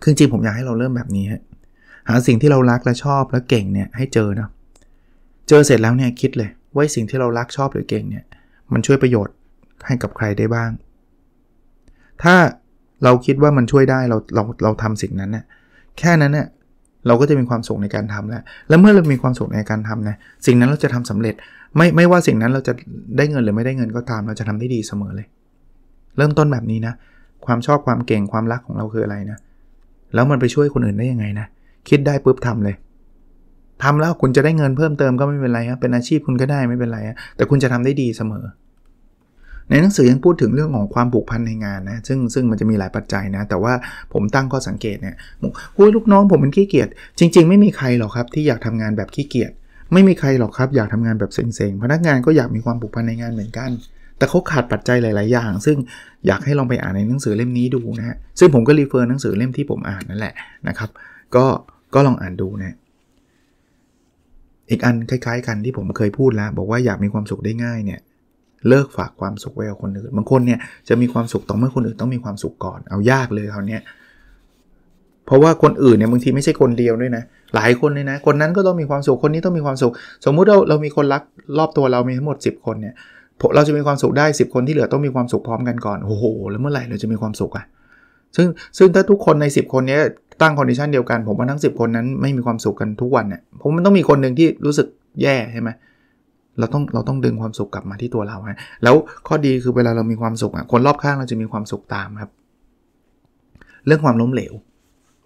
คือจริงผมอยากให้เราเริ่มแบบนี้ฮะหาสิ่งที่เรารักและชอบและเก่งเนี่ยให้เจอนะเจอเสร็จแล้วเนี่ยคิดเลยว่าสิ่งที่เรารักชอบหรือเก่งเนี่ยมันช่วยประโยชน์ให้กับใครได้บ้าง ถ้าเราคิดว่ามันช่วยได้เราเราเราทำสิ่งนั้นนะ่ยแค่นั้นเนะ่ยเราก็จะมีความสุขในการทำแล้วแล้วเมื่อเรามีความสุขในการทำนะสิ่งนั้นเราจะทำสำเร็จไม่ไม่ว่าสิ่งนั้นเราจะได้เงินหรือไม่ได้เงินก็ตาม เราจะทำได้ดีเสมอเลย เริ่มต้นแบบนี้นะ ความชอบความเก่งความรักของเราคืออะไรนะแล้วมันไปช่วยคนอื่นได้ยังไงนะ คิดได้ปุ๊บทำเลย ทำแล้วคุณจะได้เงินเพิ่มเติมก็ไม่เป็นไรฮะเป็นอาชีพคุณก็ได้ไม่เป็นไรฮะแต่คุณจะทำได้ดีเสมอ ในหนังสือยังพูดถึงเรื่องของความผูกพันในงานนะซึ่งซึ่งมันจะมีหลายปัจจัยนะ แต่ว่าผมตั้งข้อสังเกตเนี่ยโอ้ยลูกน้อง ผมมันขี้เกียจจริง ๆ ไม่มีใครหรอกครับที่อยากทำงานแบบขี้เกียจไม่มีใครหรอกครับ อยากทำงานแบบเซ็งๆ พนักงานก็อยากมีความผูกพันในงานเหมือนกัน แต่เขาขาดปัจจัยหลายๆ อย่าง ซึ่งอยากให้ลองไปอ่านในหนังสือเล่มนี้ดูนะฮะ ซึ่งผมก็รีเฟอร์หนังสือเล่มที่ผมอ่านนั่นแหละนะครับ ก็ก็ลองอ่านดูนะอีกอันคล้ายๆ กันที่ผมเคยพูดแล้ว บอกว่าอยากมีความสุขได้ง่ายเนี่ย เลิกฝากความสุขไว้กับคนอื่น บางคนเนี่ยจะมีความสุขต้องเมื่อคนอื่นต้องมีความสุขก่อน เอายากเลยคราวนี้เพราะว่าคนอื่นเนี่ยบางทีไม่ใช่คนเดียวด้วยนะหลายคนเลยนะ คนนั้นก็ต้องมีความสุขคนนี้ต้องมีความสุข สมมุติเราเรามีคนรักรอบตัวเรามีทั้งหมด10 คนเนี่ยเราจะมีความสุขได้ 10 คนที่เหลือต้องมีความสุขพร้อมกันก่อนโอ้โหแล้วเมื่อไหร่เราจะมีความสุขอะซึ่งซึ่งถ้าทุกคนใน 10 คนนี้ตั้งคอนดิชันเดียวกัน ผมว่าทั้ง 10 คนนั้นไม่มีความสุขกันทุกวันเนี่ยผมมันต้องมีคนหนึ่งที่รู้สึกแย่ใช่ไหมเราต้องเราต้องดึงความสุขกลับมาที่ตัวเราฮะแล้วข้อดีคือเวลาเรามีความสุขอะคนรอบข้างเราจะมีความสุขตามครับ เรื่องความล้มเหลว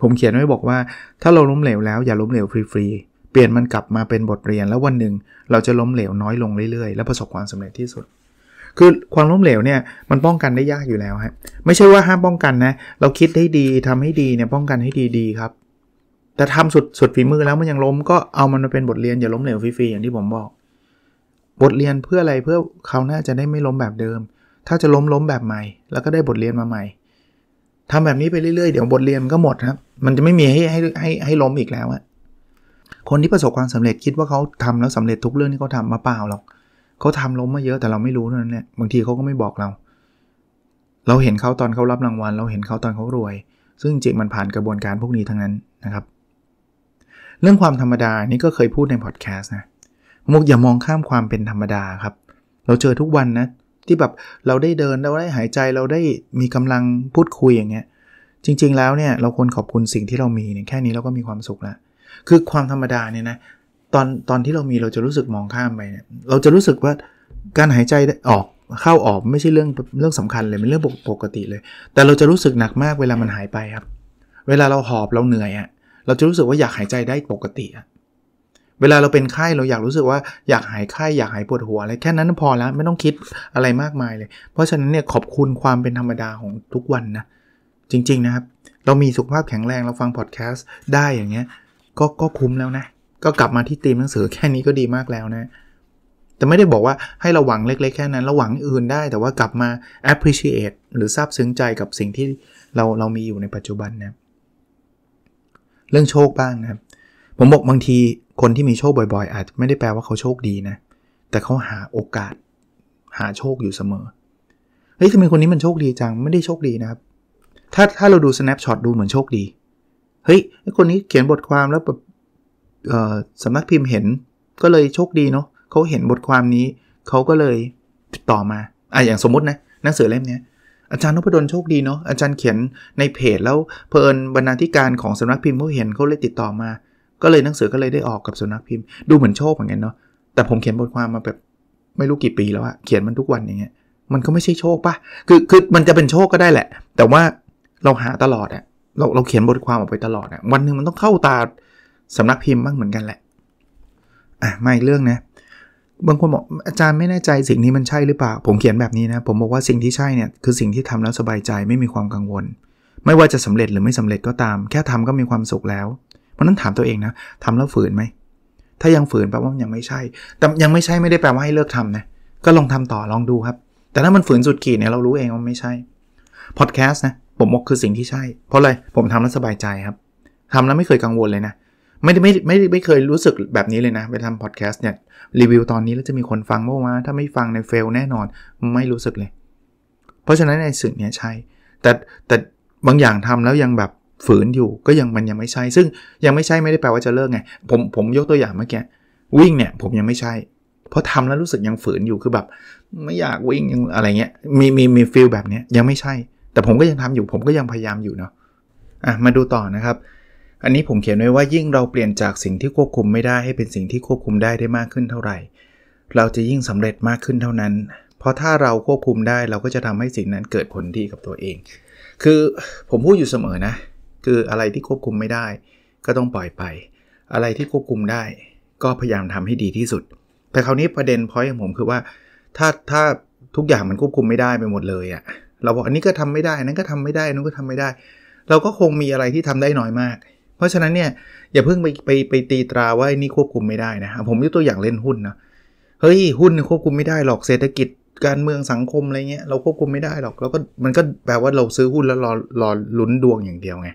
ผมเขียนไว้บอกว่าถ้าเราล้มเหลวแล้วอย่าล้มเหลวฟรีๆเปลี่ยนมันกลับมาเป็นบทเรียนแล้ววันหนึ่งเราจะล้มเหลวน้อยลงเรื่อย ๆและประสบความสำเร็จที่สุด คือความล้มเหลวเนี่ย มันป้องกันได้ยากอยู่แล้วฮะไม่ใช่ว่าห้ามป้องกันนะ เราคิดให้ดีทำให้ดีเนี่ยป้องกันให้ดีๆครับ แต่ทำสุดสุดฝีมือแล้วมันยังล้ม ก็เอามันมาเป็นบทเรียนอย่าล้มเหลวฟรีๆอย่างที่ผมบอก บทเรียนเพื่ออะไรเพื่อเขาหน้าจะได้ไม่ล้มแบบเดิม ถ้าจะล้มล้มแบบใหม่ แล้วก็ได้บทเรียนมาใหม่ ทำแบบนี้ไปเรื่อยๆเดี๋ยวบทเรียนก็หมดครับมันจะไม่มีให้ให้ให้ให้ล้มอีกแล้วอะคนที่ประสบความสำเร็จคิดว่าเขาทำแล้วสำเร็จทุกเรื่องที่เขาทามาเปล่าหรอก เขาทำล้มมาเยอะแต่เราไม่รู้นั่นแหละบางทีเขาก็ไม่บอกเรา เราเห็นเขาตอนเขารับรางวัลเราเห็นเขาตอนเขารวย ซึ่งจริงมันผ่านกระบวนการพวกนี้ทั้งนั้นนะครับ เรื่องความธรรมดานี่ก็เคยพูดในพอดแคสต์นะมุกอย่ามองข้ามความเป็นธรรมดาครับ เราเจอทุกวันนะ ที่แบบเราได้เดินเราได้หายใจเราได้มีกำลังพูดคุยอย่างเงี้ยจริงๆแล้วเนี่ย เราควรขอบคุณสิ่งที่เรามีเนี่ยแค่นี้เราก็มีความสุขแล้ว คือความธรรมดาเนี่ยนะตอนตอนที่เรามีเราจะรู้สึกมองข้ามไปเนี่ยเราจะรู้สึกว่าการหายใจออกเข้าออกไม่ใช่เรื่องเรื่องสำคัญเลยเป็นเรื่องปกติเลย แต่เราจะรู้สึกหนักมากเวลามันหายไปครับเวลาเราหอบเราเหนื่อยอะ่ะเราจะรู้สึกว่าอยากหายใจได้ปกติอะเวลาเราเป็นไข้เราอยากรู้สึกว่าอยากหายไข้อยากหายปวดหัวอะไรแค่นั้นพอแล้วไม่ต้องคิดอะไรมากมายเลย เพราะฉะนั้นเนี่ยขอบคุณความเป็นธรรมดาของทุกวันนะเจริง ๆ นะครับ เรามีสุขภาพแข็งแรงเราฟังพอดแคสต์ได้อย่างเงี้ยก็ก็คุ้มแล้วนะ ก็กลับมาที่ตีมหนังสือแค่นี้ก็ดีมากแล้วนะ แต่ไม่ได้บอกว่าให้ระวังเล็ก ๆ แค่นั้น ระวังอื่นได้ แต่ว่ากลับมา appreciate หรือซาบซึ้งใจกับสิ่งที่เราเรามีอยู่ในปัจจุบันนะ เรื่องโชคบ้างนะผมบอกบางทีคนที่มีโชคบ่อย ๆ อาจ ไม่ได้แปลว่าเขาโชคดีนะแต่เขาหาโอกาสหาโชคอยู่เสมอเฮ้ยทำไมคนนี้มันโชคดีจังไม่ได้โชคดีนะครับถ้าถ้าเราดู snapshot ดูเหมือนโชคดี เฮ้ยคนนี้เขียนบทความแล้วแบบสำนักพิมพ์เห็นก็เลยโชคดีเนาะเขาเห็นบทความนี้ เขาก็เลยติดต่อมาอ่ะอย่างสมมตินะหนังสือเล่มนี้อาจารย์นพดลโชคดีเนาะอาจารย์เขียนในเพจแล้วเพลินบรรณาธิการของสำนักพิมพ์เขาเห็นเขาเลยติดต่อมา ก็เลยหนังสือก็เลยได้ออกกับสำนักพิมพ์ดูเหมือนโชคเหมือนกันเนาะแต่ผมเขียนบทความมาแบบไม่รู้กี่ปีแล้วอะเขียนมันทุกวันอย่างเงี้ยมันก็ไม่ใช่โชคปะคือคือมันจะเป็นโชคก็ได้แหละ แต่ว่าเราหาตลอดอะเราเราเขียนบทความออกไปตลอดอะวันหนึ่งมันต้องเข้าตาสำนักพิมพ์บ้างเหมือนกันแหละ อ่ะมาอีกเรื่องนะ บางคนบอกอาจารย์ไม่แน่ใจสิ่งนี้มันใช่หรือเปล่า ผมเขียนแบบนี้นะ ผมบอกว่าสิ่งที่ใช่เนี่ยคือสิ่งที่ทำแล้วสบายใจไม่มีความกังวล ไม่ว่าจะสำเร็จหรือไม่สำเร็จก็ตาม แค่ทำก็มีความสุขแล้ว เพราะนั้นถามตัวเองนะทำแล้วฝืนไหม ถ้ายังฝืนแปลว่ายังไม่ใช่ แต่ยังไม่ใช่ไม่ได้แปลว่าให้เลิกทำนะ ก็ลองทำต่อลองดูครับ แต่ถ้ามันฝืนสุดขีดเนี่ยเรารู้เองว่าไม่ใช่พอดแคสต์นะผมบอกคือสิ่งที่ใช่ เพราะอะไร ผมทำแล้วสบายใจครับ ทำแล้วไม่เคยกังวลเลยนะ ไม่ได้ไม่ไม่ไม่เคยรู้สึกแบบนี้เลยนะ ไปทำพอดแคสต์เนี่ย รีวิวตอนนี้แล้วจะมีคนฟังบ้างไหมถ้าไม่ฟังในเฟลแน่นอน ไม่รู้สึกเลย เพราะฉะนั้นในสิ่งนี้ใช่ แต่แต่บางอย่างทำแล้วยังแบบฝืนอยู่ ก็ยังมันยังไม่ใช่ ซึ่งยังไม่ใช่ไม่ได้แปลว่าจะเลิกไง ผมผมยกตัวอย่างเมื่อกี้วิ่งเนี่ยผมยังไม่ใช่ เพราะทำแล้วรู้สึกยังฝืนอยู่คือแบบ ไม่อยากวิ่งยังอะไรเงี้ย มีมีมีฟีลแบบเนี้ยยังไม่ใช่แต่ผมก็ยังทำอยู่ ผมก็ยังพยายามอยู่เนาะ อ่ะ มาดูต่อนะครับ อันนี้ผมเขียนไว้ว่ายิ่งเราเปลี่ยนจากสิ่งที่ควบคุมไม่ได้ให้เป็นสิ่งที่ควบคุมได้ได้มากขึ้นเท่าไหร่ เราจะยิ่งสำเร็จมากขึ้นเท่านั้น เพราะถ้าเราควบคุมได้ เราก็จะทำให้สิ่งนั้นเกิดผลดีกับตัวเอง คือผมพูดอยู่เสมอนะ คืออะไรที่ควบคุมไม่ได้ ก็ต้องปล่อยไป อะไรที่ควบคุมได้ ก็พยายามทำให้ดีที่สุด แต่คราวนี้ประเด็นพอยของผมคือว่า ถ้าถ้าทุกอย่างมันควบคุมไม่ได้ไปหมดเลยอะ่ะเราบอกอันนี้ก็ทำไม่ได้นั้นก็ทำไม่ได้นั้นก็ทำไม่ได้ เราก็คงมีอะไรที่ทำได้น้อยมาก เพราะฉะนั้นเนี่ยอย่าเพิ่งไปไปไปตีตราว่าอนี่ควบคุมไม่ได้นะผมยกตัวอย่างเล่นหุ้นนะเฮ้ย หุ้นควบคุมไม่ได้หรอก เศรษฐกิจการเมืองสังคมอะไรเงี้ยเราควบคุมไม่ได้หรอก แล้วก็มันก็แปลว่าเราซื้อหุ้นแล้วรอรอลุ้นดวงอย่างเดียวไง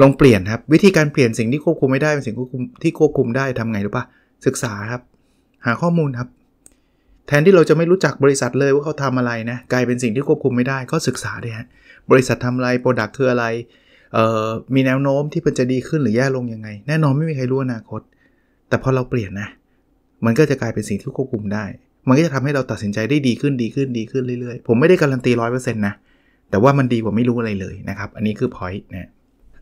ลองเปลี่ยนครับ วิธีการเปลี่ยนสิ่งที่ควบคุมไม่ได้ เป็นสิ่งที่ควบคุมได้ทำไงรู้ปะศึกษาครับ หาข้อมูลครับแทนที่เราจะไม่รู้จักบริษัทเลยว่าเขาทำอะไรนะกลายเป็นสิ่งที่ควบคุมไม่ได้ ก็ศึกษาดิฮะบริษัททำอะไรโปรดักต์คืออะไรมีแนวโน้มที่มันจะดีขึ้นหรือแย่ลงยังไง แน่นอนไม่มีใครรู้อนาคต แต่พอเราเปลี่ยนนะมันก็จะกลายเป็นสิ่งที่ควบคุมได้ มันก็จะทำให้เราตัดสินใจได้ดีขึ้นดีขึ้นดีขึ้นเรื่อยๆผมไม่ได้การันตีร้อยเปอร์เซ็นต์นะแต่ว่ามันดีกว่าไม่รู้อะไรเลยนะครับ อันนี้คือพอยต์นะ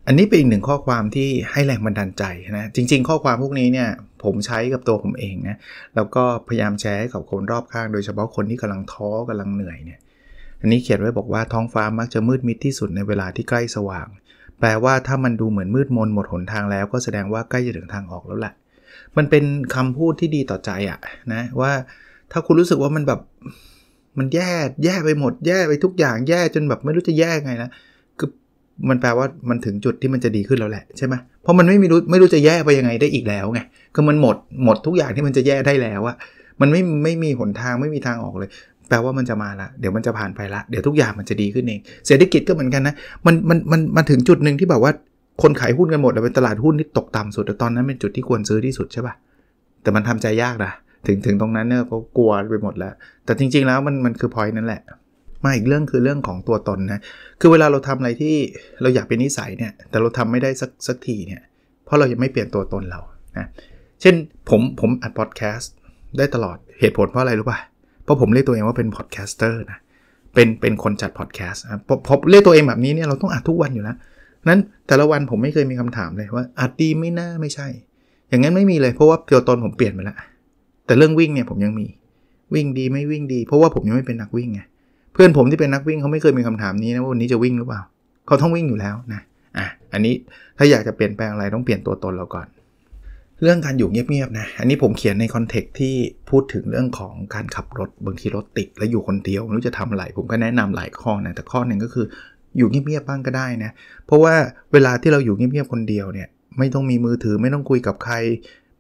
อันนี้เป็นอีกหนึ่งข้อความที่ให้แรงบันดาลใจนะจริง ๆ ข้อความพวกนี้เนี่ยผมใช้กับตัวผมเองนะแล้วก็พยายามแชร์กับคนรอบข้าง โดยเฉพาะคนที่กำลังท้อกำลังเหนื่อยเนี่ย อันนี้เขียนไว้บอกว่าท้องฟ้ามักจะมืดมิดที่สุดในเวลาที่ใกล้สว่าง แปลว่าถ้ามันดูเหมือนมืดมนหมดหนทางแล้วก็แสดงว่าใกล้จะถึงทางออกแล้วแหละมันเป็นคำพูดที่ดีต่อใจอะนะว่า ถ้าคุณรู้สึกว่ามันแบบมันแย่แย่ไปหมด แย่ไปทุกอย่างแย่จนแบบไม่รู้จะแย่ไงนะมันแปลว่ามันถึงจุดที่มันจะดีขึ้นแล้วแหละใช่ไหมเพราะมันไม่มีรู้ไม่รู้จะแย่ไปยังไงได้อีกแล้วไงคือมันหมดหมดทุกอย่างที่มันจะแย่ได้แล้วอะมันไม่ไม่มีหนทางไม่มีทางออกเลย แปลว่ามันจะมาละเดี๋ยวมันจะผ่านไปละเดี๋ยวทุกอย่างมันจะดีขึ้นเองเศรษฐกิจก็เหมือนกันนะมันมันมันมันถึงจุดหนึ่งที่แบบว่า คนขายหุ้นกันหมดแล้วเป็นตลาดหุ้นที่ตกต่ำสุดแต่ตอนนั้นเป็นจุดที่ควรซื้อที่สุดใช่ปะ่ะแต่มันทำใจยากนะถึงถึงตรงนั้นเนี่ยก็กลัวไปหมดแล้ว แต่จริงๆแล้วมันมันคือพอยนั้นแหละมาอีกเรื่องคือเรื่องของตัวตนนะ คือเวลาเราทำอะไรที่เราอยากเป็นนิสัยเนี่ย แต่เราทำไม่ได้สักสักทีเนี่ย เพราะเรายังไม่เปลี่ยนตัวตนเรา นะ เช่นผมผมอัดพอดแคสต์ได้ตลอด เหตุผลเพราะอะไรรู้ป่ะ เพราะผมเรียกตัวเองว่าเป็นพอดแคสเตอร์นะ เป็นเป็นคนจัดพอดแคสต์พอเรียกตัวเองแบบนี้เนี่ยเราต้องอัดทุกวันอยู่แล้วนั้นแต่ละวันผมไม่เคยมีคำถามเลยว่าอัดดีไม่น่าไม่ใช่ อย่างนั้นไม่มีเลยเพราะว่าตัวตนผมเปลี่ยนไปแล้ว แต่เรื่องวิ่งเนี่ยผมยังมี วิ่งดีไม่วิ่งดี เพราะว่าผมยังไม่เป็นนักวิ่งไงเพื่อนผมที่เป็นนักวิ่งเขาไม่เคยมีคำถามนี้นะว่าวันนี้จะวิ่งหรือเปล่า เขาต้องวิ่งอยู่แล้วนะอ่ะอันนี้ถ้าอยากจะเปลี่ยนแปลงอะไรต้องเปลี่ยนตัวตนเราก่อนเรื่องการอยู่เงียบๆนะ อันนี้ผมเขียนในคอนเทกต์ที่พูดถึงเรื่องของการขับรถบางทีรถติดแล้วอยู่คนเดียวไม่รู้จะทำอะไรผมก็แนะนำหลายข้อนะแต่ข้อหนึ่งก็คือ อยู่เงียบๆบ้างก็ได้นะ เพราะว่าเวลาที่เราอยู่เงียบๆคนเดียวเนี่ยไม่ต้องมีมือถือไม่ต้องคุยกับใคร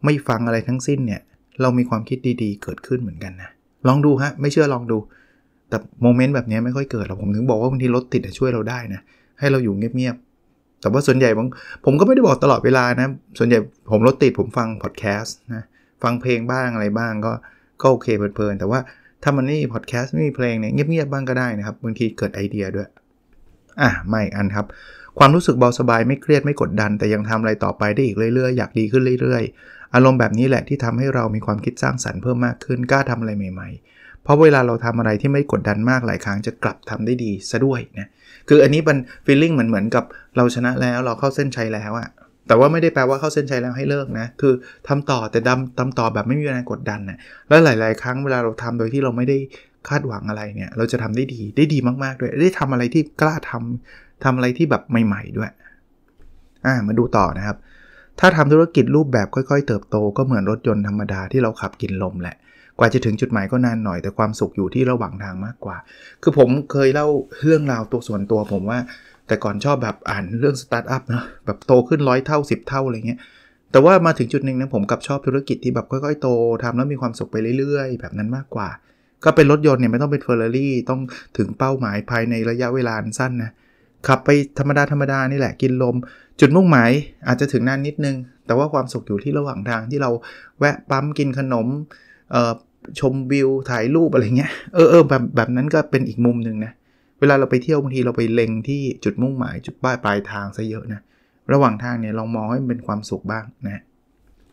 ไม่ฟังอะไรทั้งสิ้นเนี่ยเรามีความคิดดีๆเกิดขึ้นเหมือนกันนะลองดูฮะไม่เชื่อลองดูแต่โมเมนต์ แบบนี้ไม่ค่อยเกิดหรอกผมถึงบอกว่าบางทีรถติดช่วยเราได้นะให้เราอยู่เงียบๆ แต่ว่าส่วนใหญ่ผมผมก็ไม่ได้บอกตลอดเวลานะส่วนใหญ่ผมรถติดผมฟังพอดแคสต์นะฟังเพลงบ้างอะไรบ้างก็ก็โอเคเพลินๆแต่ว่าถ้ามันนี่พอดแคสต์ไม่มีเพลงเนี่ยเงียบๆบ้างก็ได้นะครับบางทีเกิดไอเดียด้วยอ่ะมาอีกอันครับความรู้สึกเบาสบาย ไม่เครียดไม่กดดัน แต่ยังทำอะไรต่อไปได้อีกเรื่อยๆอยากดีขึ้นเรื่อย ๆ อารมณ์แบบนี้แหละที่ทำให้เรามีความคิดสร้างสรรค์เพิ่มมากขึ้นกล้าทำอะไรใหม่ ๆเพราะเวลาเราทำอะไรที่ไม่กดดันมากหลายครั้งจะกลับทำได้ดีซะด้วยนะ คืออันนี้มันฟีลลิ่งเหมือนเหมือนกับเราชนะแล้วเราเข้าเส้นชัยแล้วอะแต่ว่าไม่ได้แปลว่าเข้าเส้นชัยแล้วให้เลิกนะ คือทำต่อแต่ดำทำต่อแบบไม่มีแรงกดดันนะแล้วหลายๆครั้งเวลาเราทำโดยที่เราไม่ได้คาดหวังอะไรเนี่ย เราจะทำได้ดีได้ดีมากๆด้วยได้ทำอะไรที่กล้าทำทำอะไรที่แบบใหม่ๆด้วย อ่า มาดูต่อนะครับ ถ้าทำธุรกิจรูปแบบค่อยๆเติบโตก็เหมือนรถยนต์ธรรมดาที่เราขับกินลมแหละกว่าจะถึงจุดหมายก็นานหน่อยแต่ความสุขอยู่ที่ระหว่างทางมากกว่า คือผมเคยเล่าเรื่องราวตัวส่วนตัวผมว่า แต่ก่อนชอบแบบอ่านเรื่องสตาร์ทอัพนะแบบโตขึ้นร้อยเท่า 10 เท่าอะไรเงี้ย แต่ว่ามาถึงจุดหนึ่งนะผมกับชอบธุรกิจที่แบบค่อยๆโต ทำแล้วมีความสุขไปเรื่อยๆ แบบนั้นมากกว่า ก็เป็นรถยนต์เนี่ยไม่ต้องเป็นเฟอร์รารี่ต้องถึงเป้าหมายภายในระยะเวลาสั้นนะขับไปธรรมดาธรรมดานี่แหละกินลม จุดมุ่งหมายอาจจะถึงนานนิดนึง แต่ว่าความสุขอยู่ที่ระหว่างทางที่เราแวะปั๊มกินขนมชมวิวถ่ายรูปอะไรเงี้ยเออเออแบบแบบนั้นก็เป็นอีกมุมหนึ่งนะเวลาเราไป เที่ยวบางทีเราไปเล็งที่จุดมุ่งหมายจุดป้ายปลายทางซะเยอะนะระหว่างทางเนี่ยลองมองให้เป็นความสุขบ้างนะ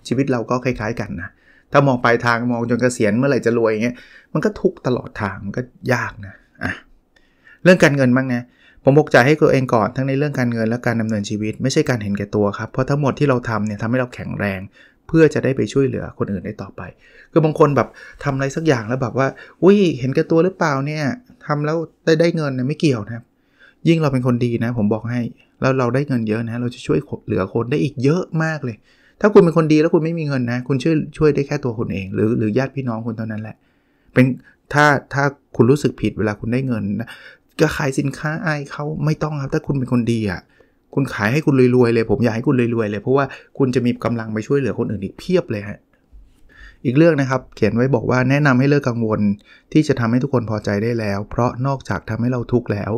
ชีวิตเราก็คล้ายๆกันนะ ถ้ามองปลายทางมองจนเกษียณเมื่อไหร่จะรวยเงี้ยมันก็ทุกตลอด ทางมันก็ยากนะอ่ะเรื่องการเงินบ้างนะผมบอกใจให้ตัวเองก่อนทั้งในเรื่องการเงินและการดำเนินชีวิตไม่ใช่การเห็นแก่ตัวครับเพราะทั้งหมดที่เราทำเนี่ยทำให้เราแข็งแรงเพื่อจะได้ไปช่วยเหลือคนอื่นได้ต่อไป คือบางคนแบบทำอะไรสักอย่างแล้วแบบว่าอุ้ย เห็นแก่ตัวหรือเปล่าเนี่ยทำแล้วได้ได้เงินนะไม่เกี่ยวนะครับ ยิ่งเราเป็นคนดีนะ ผมบอกให้ แล้วเราได้เงินเยอะนะ เราจะช่วยเหลือคนได้อีกเยอะมากเลย ถ้าคุณเป็นคนดีแล้วคุณไม่มีเงินนะ คุณช่วยช่วยได้แค่ตัวคุณเองหรือหรือญาติพี่น้องคุณเท่านั้นแหละ เป็น ถ้าถ้าคุณรู้สึกผิดเวลาคุณได้เงินนะ ก็ขายสินค้าอายเขาไม่ต้องครับ ถ้าคุณเป็นคนดีอะ่ะคุณขายให้คุณรวยๆเลยผมอยากให้คุณรวยๆเลย เพราะว่าคุณจะมีกำลังไปช่วยเหลือคนอื่นอีกเพียบเลยฮะอีกเรื่องนะครับเขียนไว้บอกว่าแนะนำให้เลิกกังวลที่จะทำให้ทุกคนพอใจได้แล้ว เพราะนอกจากทำให้เราทุกข์แล้ว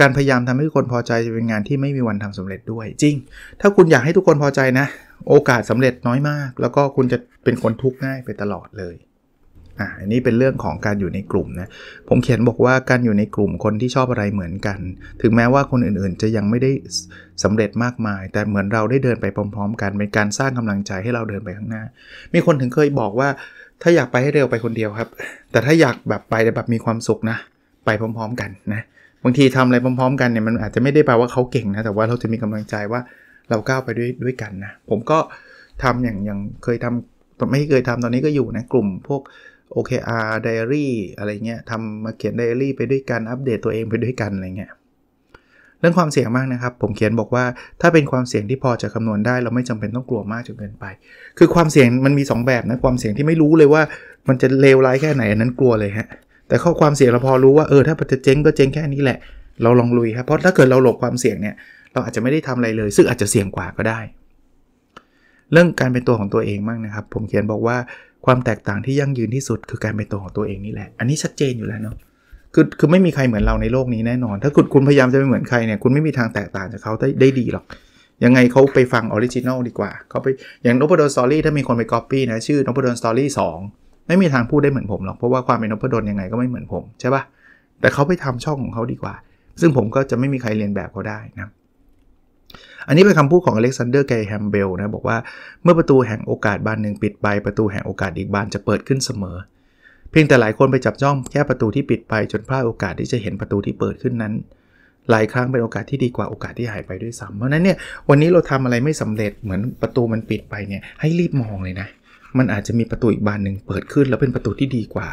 การพยายามทำให้ทุกคนพอใจจะเป็นงานที่ไม่มีวันทำสำเร็จด้วย จริง ถ้าคุณอยากให้ทุกคนพอใจนะ โอกาสสำเร็จน้อยมาก แล้วก็คุณจะเป็นคนทุกข์ง่ายไปตลอดเลยอ่ะอันนี้เป็นเรื่องของการอยู่ในกลุ่มนะ ผมเขียนบอกว่าการอยู่ในกลุ่มคนที่ชอบอะไรเหมือนกัน ถึงแม้ว่าคนอื่นๆจะยังไม่ได้สำเร็จมากมาย แต่เหมือนเราได้เดินไปพร้อม ๆ กันเป็นการสร้างกำลังใจให้เราเดินไปข้างหน้า มีคนถึงเคยบอกว่าถ้าอยากไปให้เร็วไปคนเดียวครับ แต่ถ้าอยากแบบไปแบบมีความสุขนะไปพร้อมๆ กันนะ บางทีทำอะไรพร้อมๆ กันเนี่ยมันอาจจะไม่ได้แปลว่าเขาเก่งนะ แต่ว่าเราจะมีกำลังใจว่าเราก้าวไปด้วยด้วยกันนะ ผมก็ทำอย่างอย่างเคยทำไม่เคยทำตอนนี้ก็อยู่นะกลุ่มพวก OKR Diary อะไรเงี้ยทำมาเขียนไดอารี่ไปด้วยกันอัปเดตตัวเองไปด้วยกันอะไรเงี้ยเรื่องความเสี่ยงมากนะครับผมเขียนบอกว่าถ้าเป็นความเสี่ยงที่พอจะคำนวณได้ เราไม่จำเป็นต้องกลัวมากจนเกินไป คือความเสี่ยงมันมี2แบบนะความเสี่ยงที่ไม่รู้เลยว่ามันจะเลวร้ายแค่ไหนอันนั้นกลัวเลยฮะแต่ข้อความเสี่ยงเราพอรู้ว่าเออถ้าจะเจ๊งก็เจ๊งแค่นี้แหละ เราลองลุยครับเพราะถ้าเกิดเราหลบความเสี่ยงเนี่ยเราอาจจะไม่ได้ทำอะไรเลยซึ่งอาจจะเสี่ยงกว่าก็ได้ เรื่องการเป็นตัวของตัวเองมากนะครับผมเขียนบอกว่าความแตกต่างที่ยั่งยืนที่สุด คือการเป็นตัวของตัวเองนี่แหละ อันนี้ชัดเจนอยู่แล้วเนาะ คือ คือไม่มีใครเหมือนเราในโลกนี้แน่นอน ถ้าคุณคุณพยายามจะไปเหมือนใครเนี่ย คุณไม่มีทางแตกต่างจากเขาได้ได้ดีหรอก ยังไงเขาไปฟังออริจินอลดีกว่าเขาไป อย่างนพดลสตอรี่ถ้ามีคนไปก๊อปปี้นะชื่อนพดลสตอรี่สองไม่มีทางพูดได้เหมือนผมหรอก เพราะว่าความเป็นนพดลยังไงก็ไม่เหมือนผม ใช่ปะ่ะ แต่เขาไปทำช่องของเขาดีกว่า ซึ่งผมก็จะไม่มีใครเรียนแบบเขาได้นะอันนี้เป็นคำพูดของอเล็กซานเดอร์ไกแฮมเบลนะ บอกว่าเมื่อประตูแห่งโอกาสบานหนึ่งปิดไป ประตูแห่งโอกาสอีกบานจะเปิดขึ้นเสมอ เพียงแต่หลายคนไปจับจ้องแค่ประตูที่ปิดไป จนพลาดโอกาสที่จะเห็นประตูที่เปิดขึ้นนั้น หลายครั้งเป็นโอกาสที่ดีกว่าโอกาสที่หายไปด้วยซ้ำเพราะนั้นเนี่ยวันนี้เราทำอะไรไม่สำเร็จเหมือนประตูมันปิดไปเนี่ยให้รีบมองเลยนะมันอาจจะมีประตูอีกบานหนึ่งเปิดขึ้น แล้วเป็นประตูที่ดีกว่า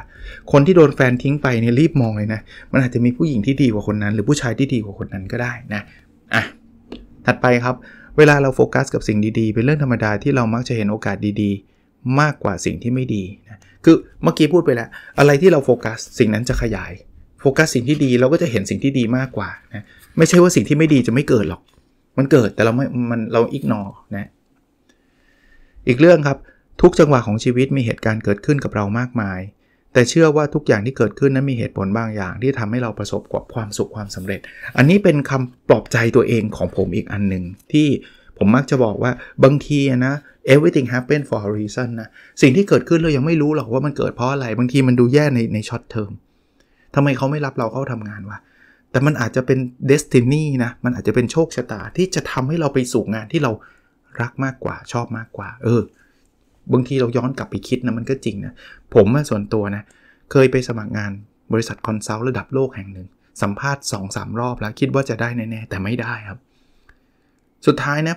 คนที่โดนแฟนทิ้งไปเนี่ยรีบมองเลยนะมันอาจจะมีผู้หญิงที่ดีกว่าคนนั้น หรือผู้ชายที่ดีกว่าคนนั้นก็ได้นะอ่ะถัดไปครับเวลาเราโฟกัสกับสิ่งดีๆเป็นเรื่องธรรมดาที่เรามักจะเห็นโอกาสดีๆ มากกว่าสิ่งที่ไม่ดีนะคือเมื่อกี้พูดไปแล้ว อะไรที่เราโฟกัสสิ่งนั้นจะขยาย โฟกัสสิ่งที่ดีเราก็จะเห็นสิ่งที่ดีมากกว่านะไม่ใช่ว่าสิ่งที่ไม่ดีจะไม่เกิดหรอก มันเกิดแต่เราไม่มันเราอิกนอนะอีกเรื่องครับทุกจังหวะของชีวิตมีเหตุการณ์เกิดขึ้นกับเรามากมายแต่เชื่อว่าทุกอย่างที่เกิดขึ้นนั้นมีเหตุผลบางอย่างที่ทำให้เราประสบกับความสุขความสำเร็จ อันนี้เป็นคำปลอบใจตัวเองของผมอีกอันหนึ่ง ที่ผมมักจะบอกว่าบางทีนะ everything happen for a reason นะสิ่งที่เกิดขึ้นเรายังไม่รู้หรอกว่ามันเกิดเพราะอะไรบางทีมันดูแย่ในในช็อตเทอมทำไมเขาไม่รับเราเข้าทำงานวะแต่มันอาจจะเป็นเดสตินีนะ มันอาจจะเป็นโชคชะตาที่จะทำให้เราไปสู่งานที่เรารักมากกว่าชอบมากกว่า เออบางทีเราย้อนกลับไปคิดนะมันก็จริงนะ ผมส่วนตัวนะเคยไปสมัครงานบริษัทคอนซัลท์ระดับโลกแห่งหนึ่ง สัมภาษณ์2อสรอบแล้วคิดว่าจะได้แน่ๆแต่ไม่ได้ครับ สุดท้ายนะ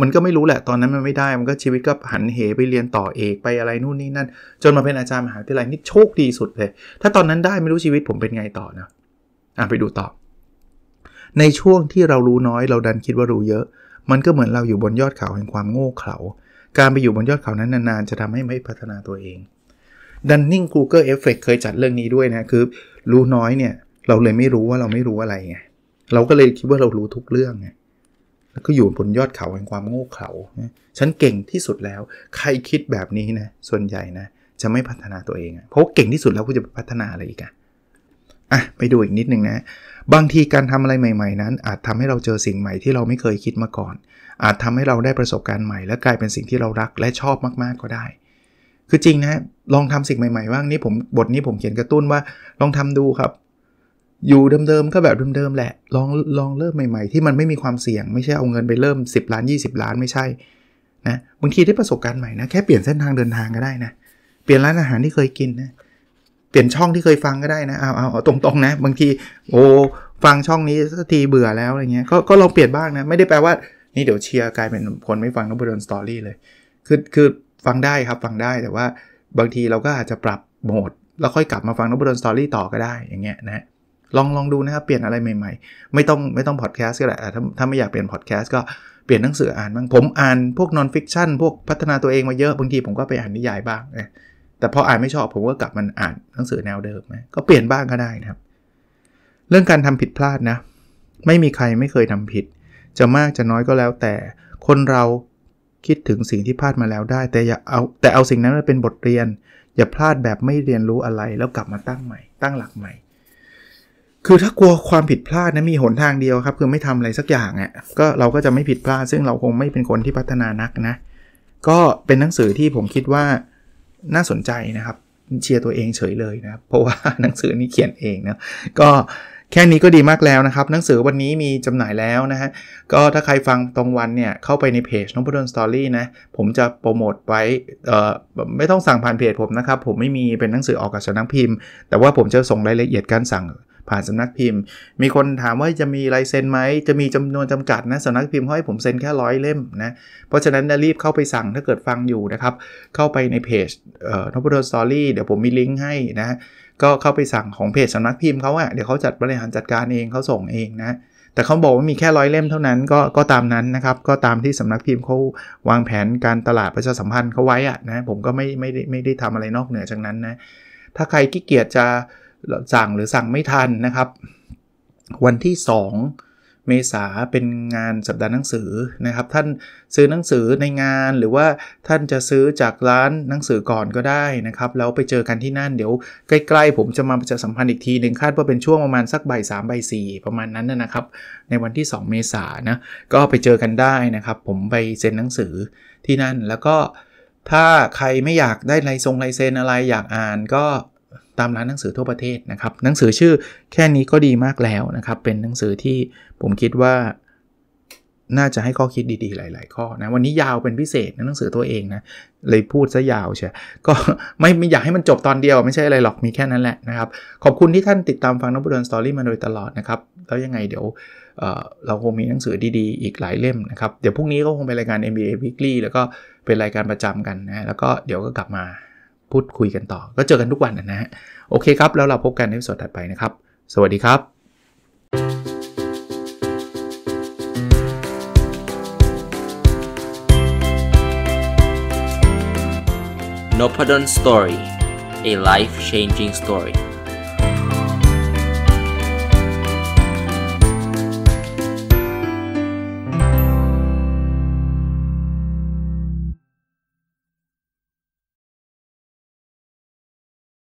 มันก็ไม่รู้แหละตอนนั้นมันไม่ได้ มันก็ชีวิตก็หันเหไปเรียนต่อเอก ไปอะไรนู่นนี่นั่น จนมาเป็นอาจารย์มหาวิทยาลัยนี่โชคดีสุดเลย ถ้าตอนนั้นได้ไม่รู้ชีวิตผมเป็นไงต่อนะอ่ะไปดูต่อในช่วงที่เรารู้น้อยเราดันคิดว่ารู้เยอะ มันก็เหมือนเราอยู่บนยอดเขาแห่งความโง่เขลาการไปอยู่บนยอดเขานั้นนานๆ จะทำให้ไม่พัฒนาตัวเอง ดันนิงกูเกอร์เอฟเฟกเคยจัดเรื่องนี้ด้วยนะคือรู้น้อยเนี่ยเราเลยไม่รู้ว่าเราไม่รู้อะไรไงเราก็เลยคิดว่าเรารู้ทุกเรื่องไงแล้วก็อยู่บนยอดเขาแห่งความโง่เขลาฉันเก่งที่สุดแล้วใครคิดแบบนี้นะ ส่วนใหญ่นะ จะไม่พัฒนาตัวเองเพราะเก่งที่สุดแล้วคุณจะพัฒนาอะไรอีกอะอ่ะ ไปดูอีกนิดนึงนะบางทีการทำอะไรใหม่ๆนั้น อาจทำให้เราเจอสิ่งใหม่ที่เราไม่เคยคิดมาก่อนอาจทำให้เราได้ประสบการณ์ใหม่และกลายเป็นสิ่งที่เรารักและชอบมากๆก็ได้ คือจริงนะ ลองทำสิ่งใหม่ๆบ้างนี่ผมบทนี้ผมเขียนกระตุ้นว่า ลองทำดูครับ อยู่เดิมๆก็แบบเดิมๆแหละ ลองลองเริ่มใหม่ ๆ ที่มันไม่มีความเสี่ยงไม่ใช่เอาเงินไปเริ่ม10ล้าน20ล้านไม่ใช่ นะ บางทีได้ประสบการณ์ใหม่นะแค่เปลี่ยนเส้นทางเดินทางก็ได้นะ เปลี่ยนร้านอาหารที่เคยกินนะ เปลี่ยนช่องที่เคยฟังก็ได้นะเอาเอาตรงๆนะ บางทีโอ้ฟังช่องนี้สักทีเบื่อแล้วอะไรเงี้ยก็ลองเปลี่ยนบ้างนะไม่ได้แปลว่านี่เดี๋ยวเชียร์กลายเป็นคนไม่ฟังนบดนสตอรี่เลย คือคือฟังได้ครับ ฟังได้แต่ว่าบางทีเราก็อาจจะปรับโหมด แล้วค่อยกลับมาฟังนบดนสตอรี่ต่อก็ได้อย่างเงี้ยนะลองลองดูนะครับ เปลี่ยนอะไรใหม่ๆ ไม่ต้องไม่ต้องพอดแคสต์ก็แหละถ้าถ้าไม่อยากเปลี่ยนพอดแคสต์ก็ เปลี่ยนหนังสืออ่านบ้าง ผมอ่านพวกนอนฟิคชั่นพวกพัฒนาตัวเองมาเยอะบางทีผมก็ไปอ่านนิยายบ้างนะแต่พออ่านไม่ชอบผมก็กลับมันอ่านหนังสือแนวเดิมนะก็เปลี่ยนบ้างก็ได้นะครับเรื่องการทำผิดพลาดนะไม่มีใครไม่เคยทำผิดจะมากจะน้อยก็แล้วแต่คนเราคิดถึงสิ่งที่พลาดมาแล้วได้ แต่อย่าเอาแต่เอาสิ่งนั้นมาเป็นบทเรียน อย่าพลาดแบบไม่เรียนรู้อะไรแล้วกลับมาตั้งใหม่ ตั้งหลักใหม่ คือถ้ากลัวความผิดพลาดนะมีหนทางเดียวครับ คือ ไม่ทำอะไรสักอย่างอะ่ะก็เราก็จะไม่ผิดพลาด ซึ่งเราคงไม่เป็นคนที่พัฒนานักนะ ก็เป็นหนังสือที่ผมคิดว่าน่าสนใจนะครับ เชียร์ตัวเองเฉยเลยนะเพราะว่าหนังสือนี้เขียนเองนะก็แค่นี้ก็ดีมากแล้วนะครับ หนังสือวันนี้มีจำหน่ายแล้วนะฮะก็ถ้าใครฟังตรงวันเนี่ยเข้าไปในเพจน้องพดลสตอรี่นะ ผมจะโปรโมทไว้เออไม่ต้องสั่งผ่านเพจผมนะครับ ผมไม่มีเป็นหนังสือออกกับสำนักพิมพ์ แต่ว่าผมจะส่งรายละเอียดการสั่งผ่านสำนักพิมพ์ มีคนถามว่าจะมีลายเซ็นไหมจะมีจำนวนจำกัดนะสำนักพิมพ์ให้ผมเซ็นแค่ร้อยเล่มนะเพราะฉะนั้นรีบเข้าไปสั่งถ้าเกิดฟังอยู่นะครับ เข้าไปในเพจเออนพดลสตอรี่เดี๋ยวผมมีลิงก์ให้นะก็เข้าไปสั่งของเพจสำนักพิมพ์เขาอะเดี๋ยวเขาจัดบริหารจัดการเองเขาส่งเองนะ แต่เขาบอกว่ามีแค่ร้อยเล่มเท่านั้นก็ก็ตามนั้นนะครับ ก็ตามที่สำนักพิมพ์เขาวางแผนการตลาดประชาสัมพันธ์เขาไว้อะนะ ผมก็ไม่ไม่ได้ไม่ได้ทำอะไรนอกเหนือจากนั้นนะ ถ้าใครขี้เกียจจะสั่งหรือสั่งไม่ทันนะครับ วันที่ 2เมษาเป็นงานสัปดาห์หนังสือนะครับ ท่านซื้อหนังสือในงานหรือว่าท่านจะซื้อจากร้านหนังสือก่อนก็ได้นะครับ แล้วไปเจอกันที่นั่นเดี๋ยวใกล้ๆผมจะมาประชาสัมพันธ์อีกทีหนึ่งคาดว่าเป็นช่วงประมาณสักบ่ายสามบ่ายสี่ประมาณนั้นนะครับ ในวันที่ 2 เมษานะก็ไปเจอกันได้นะครับ ผมไปเซ็นหนังสือที่นั่นแล้วก็ถ้าใครไม่อยากได้ลายทรงลายเซ็นอะไรอยากอ่านก็ตามร้านหนังสือทั่วประเทศนะครับหนังสือชื่อแค่นี้ก็ดีมากแล้วนะครับเป็นหนังสือที่ผมคิดว่า น่าจะให้ข้อคิดดีๆ หลายๆข้อนะวันนี้ยาวเป็นพิเศษนะหนังสือตัวเองนะเลยพูดซะยาวเชียก็ไม่ไม่อยากให้มันจบตอนเดียว ไม่ใช่อะไรหรอกมีแค่นั้นแหละนะครับขอบคุณที่ท่านติดตามฟังนบุดนสตอรี่มาโดยตลอดนะครับแล้วยังไงเดี๋ยวเราคงมีหนังสือดีๆ อีกหลายเล่มนะครับเดี๋ยวพรุ่งนี้ก็คงเป็นรายการ MBA Weekly แล้วก็เป็นรายการประจำกันนะแล้วก็เดี๋ยวก็กลับมาพูดคุยกันต่อ ก็เจอกันทุกวันนะฮะ โอเคครับ แล้วเราพบกันในสดถัดไปนะครับ สวัสดีครับ n o p ด d o n Story a life changing story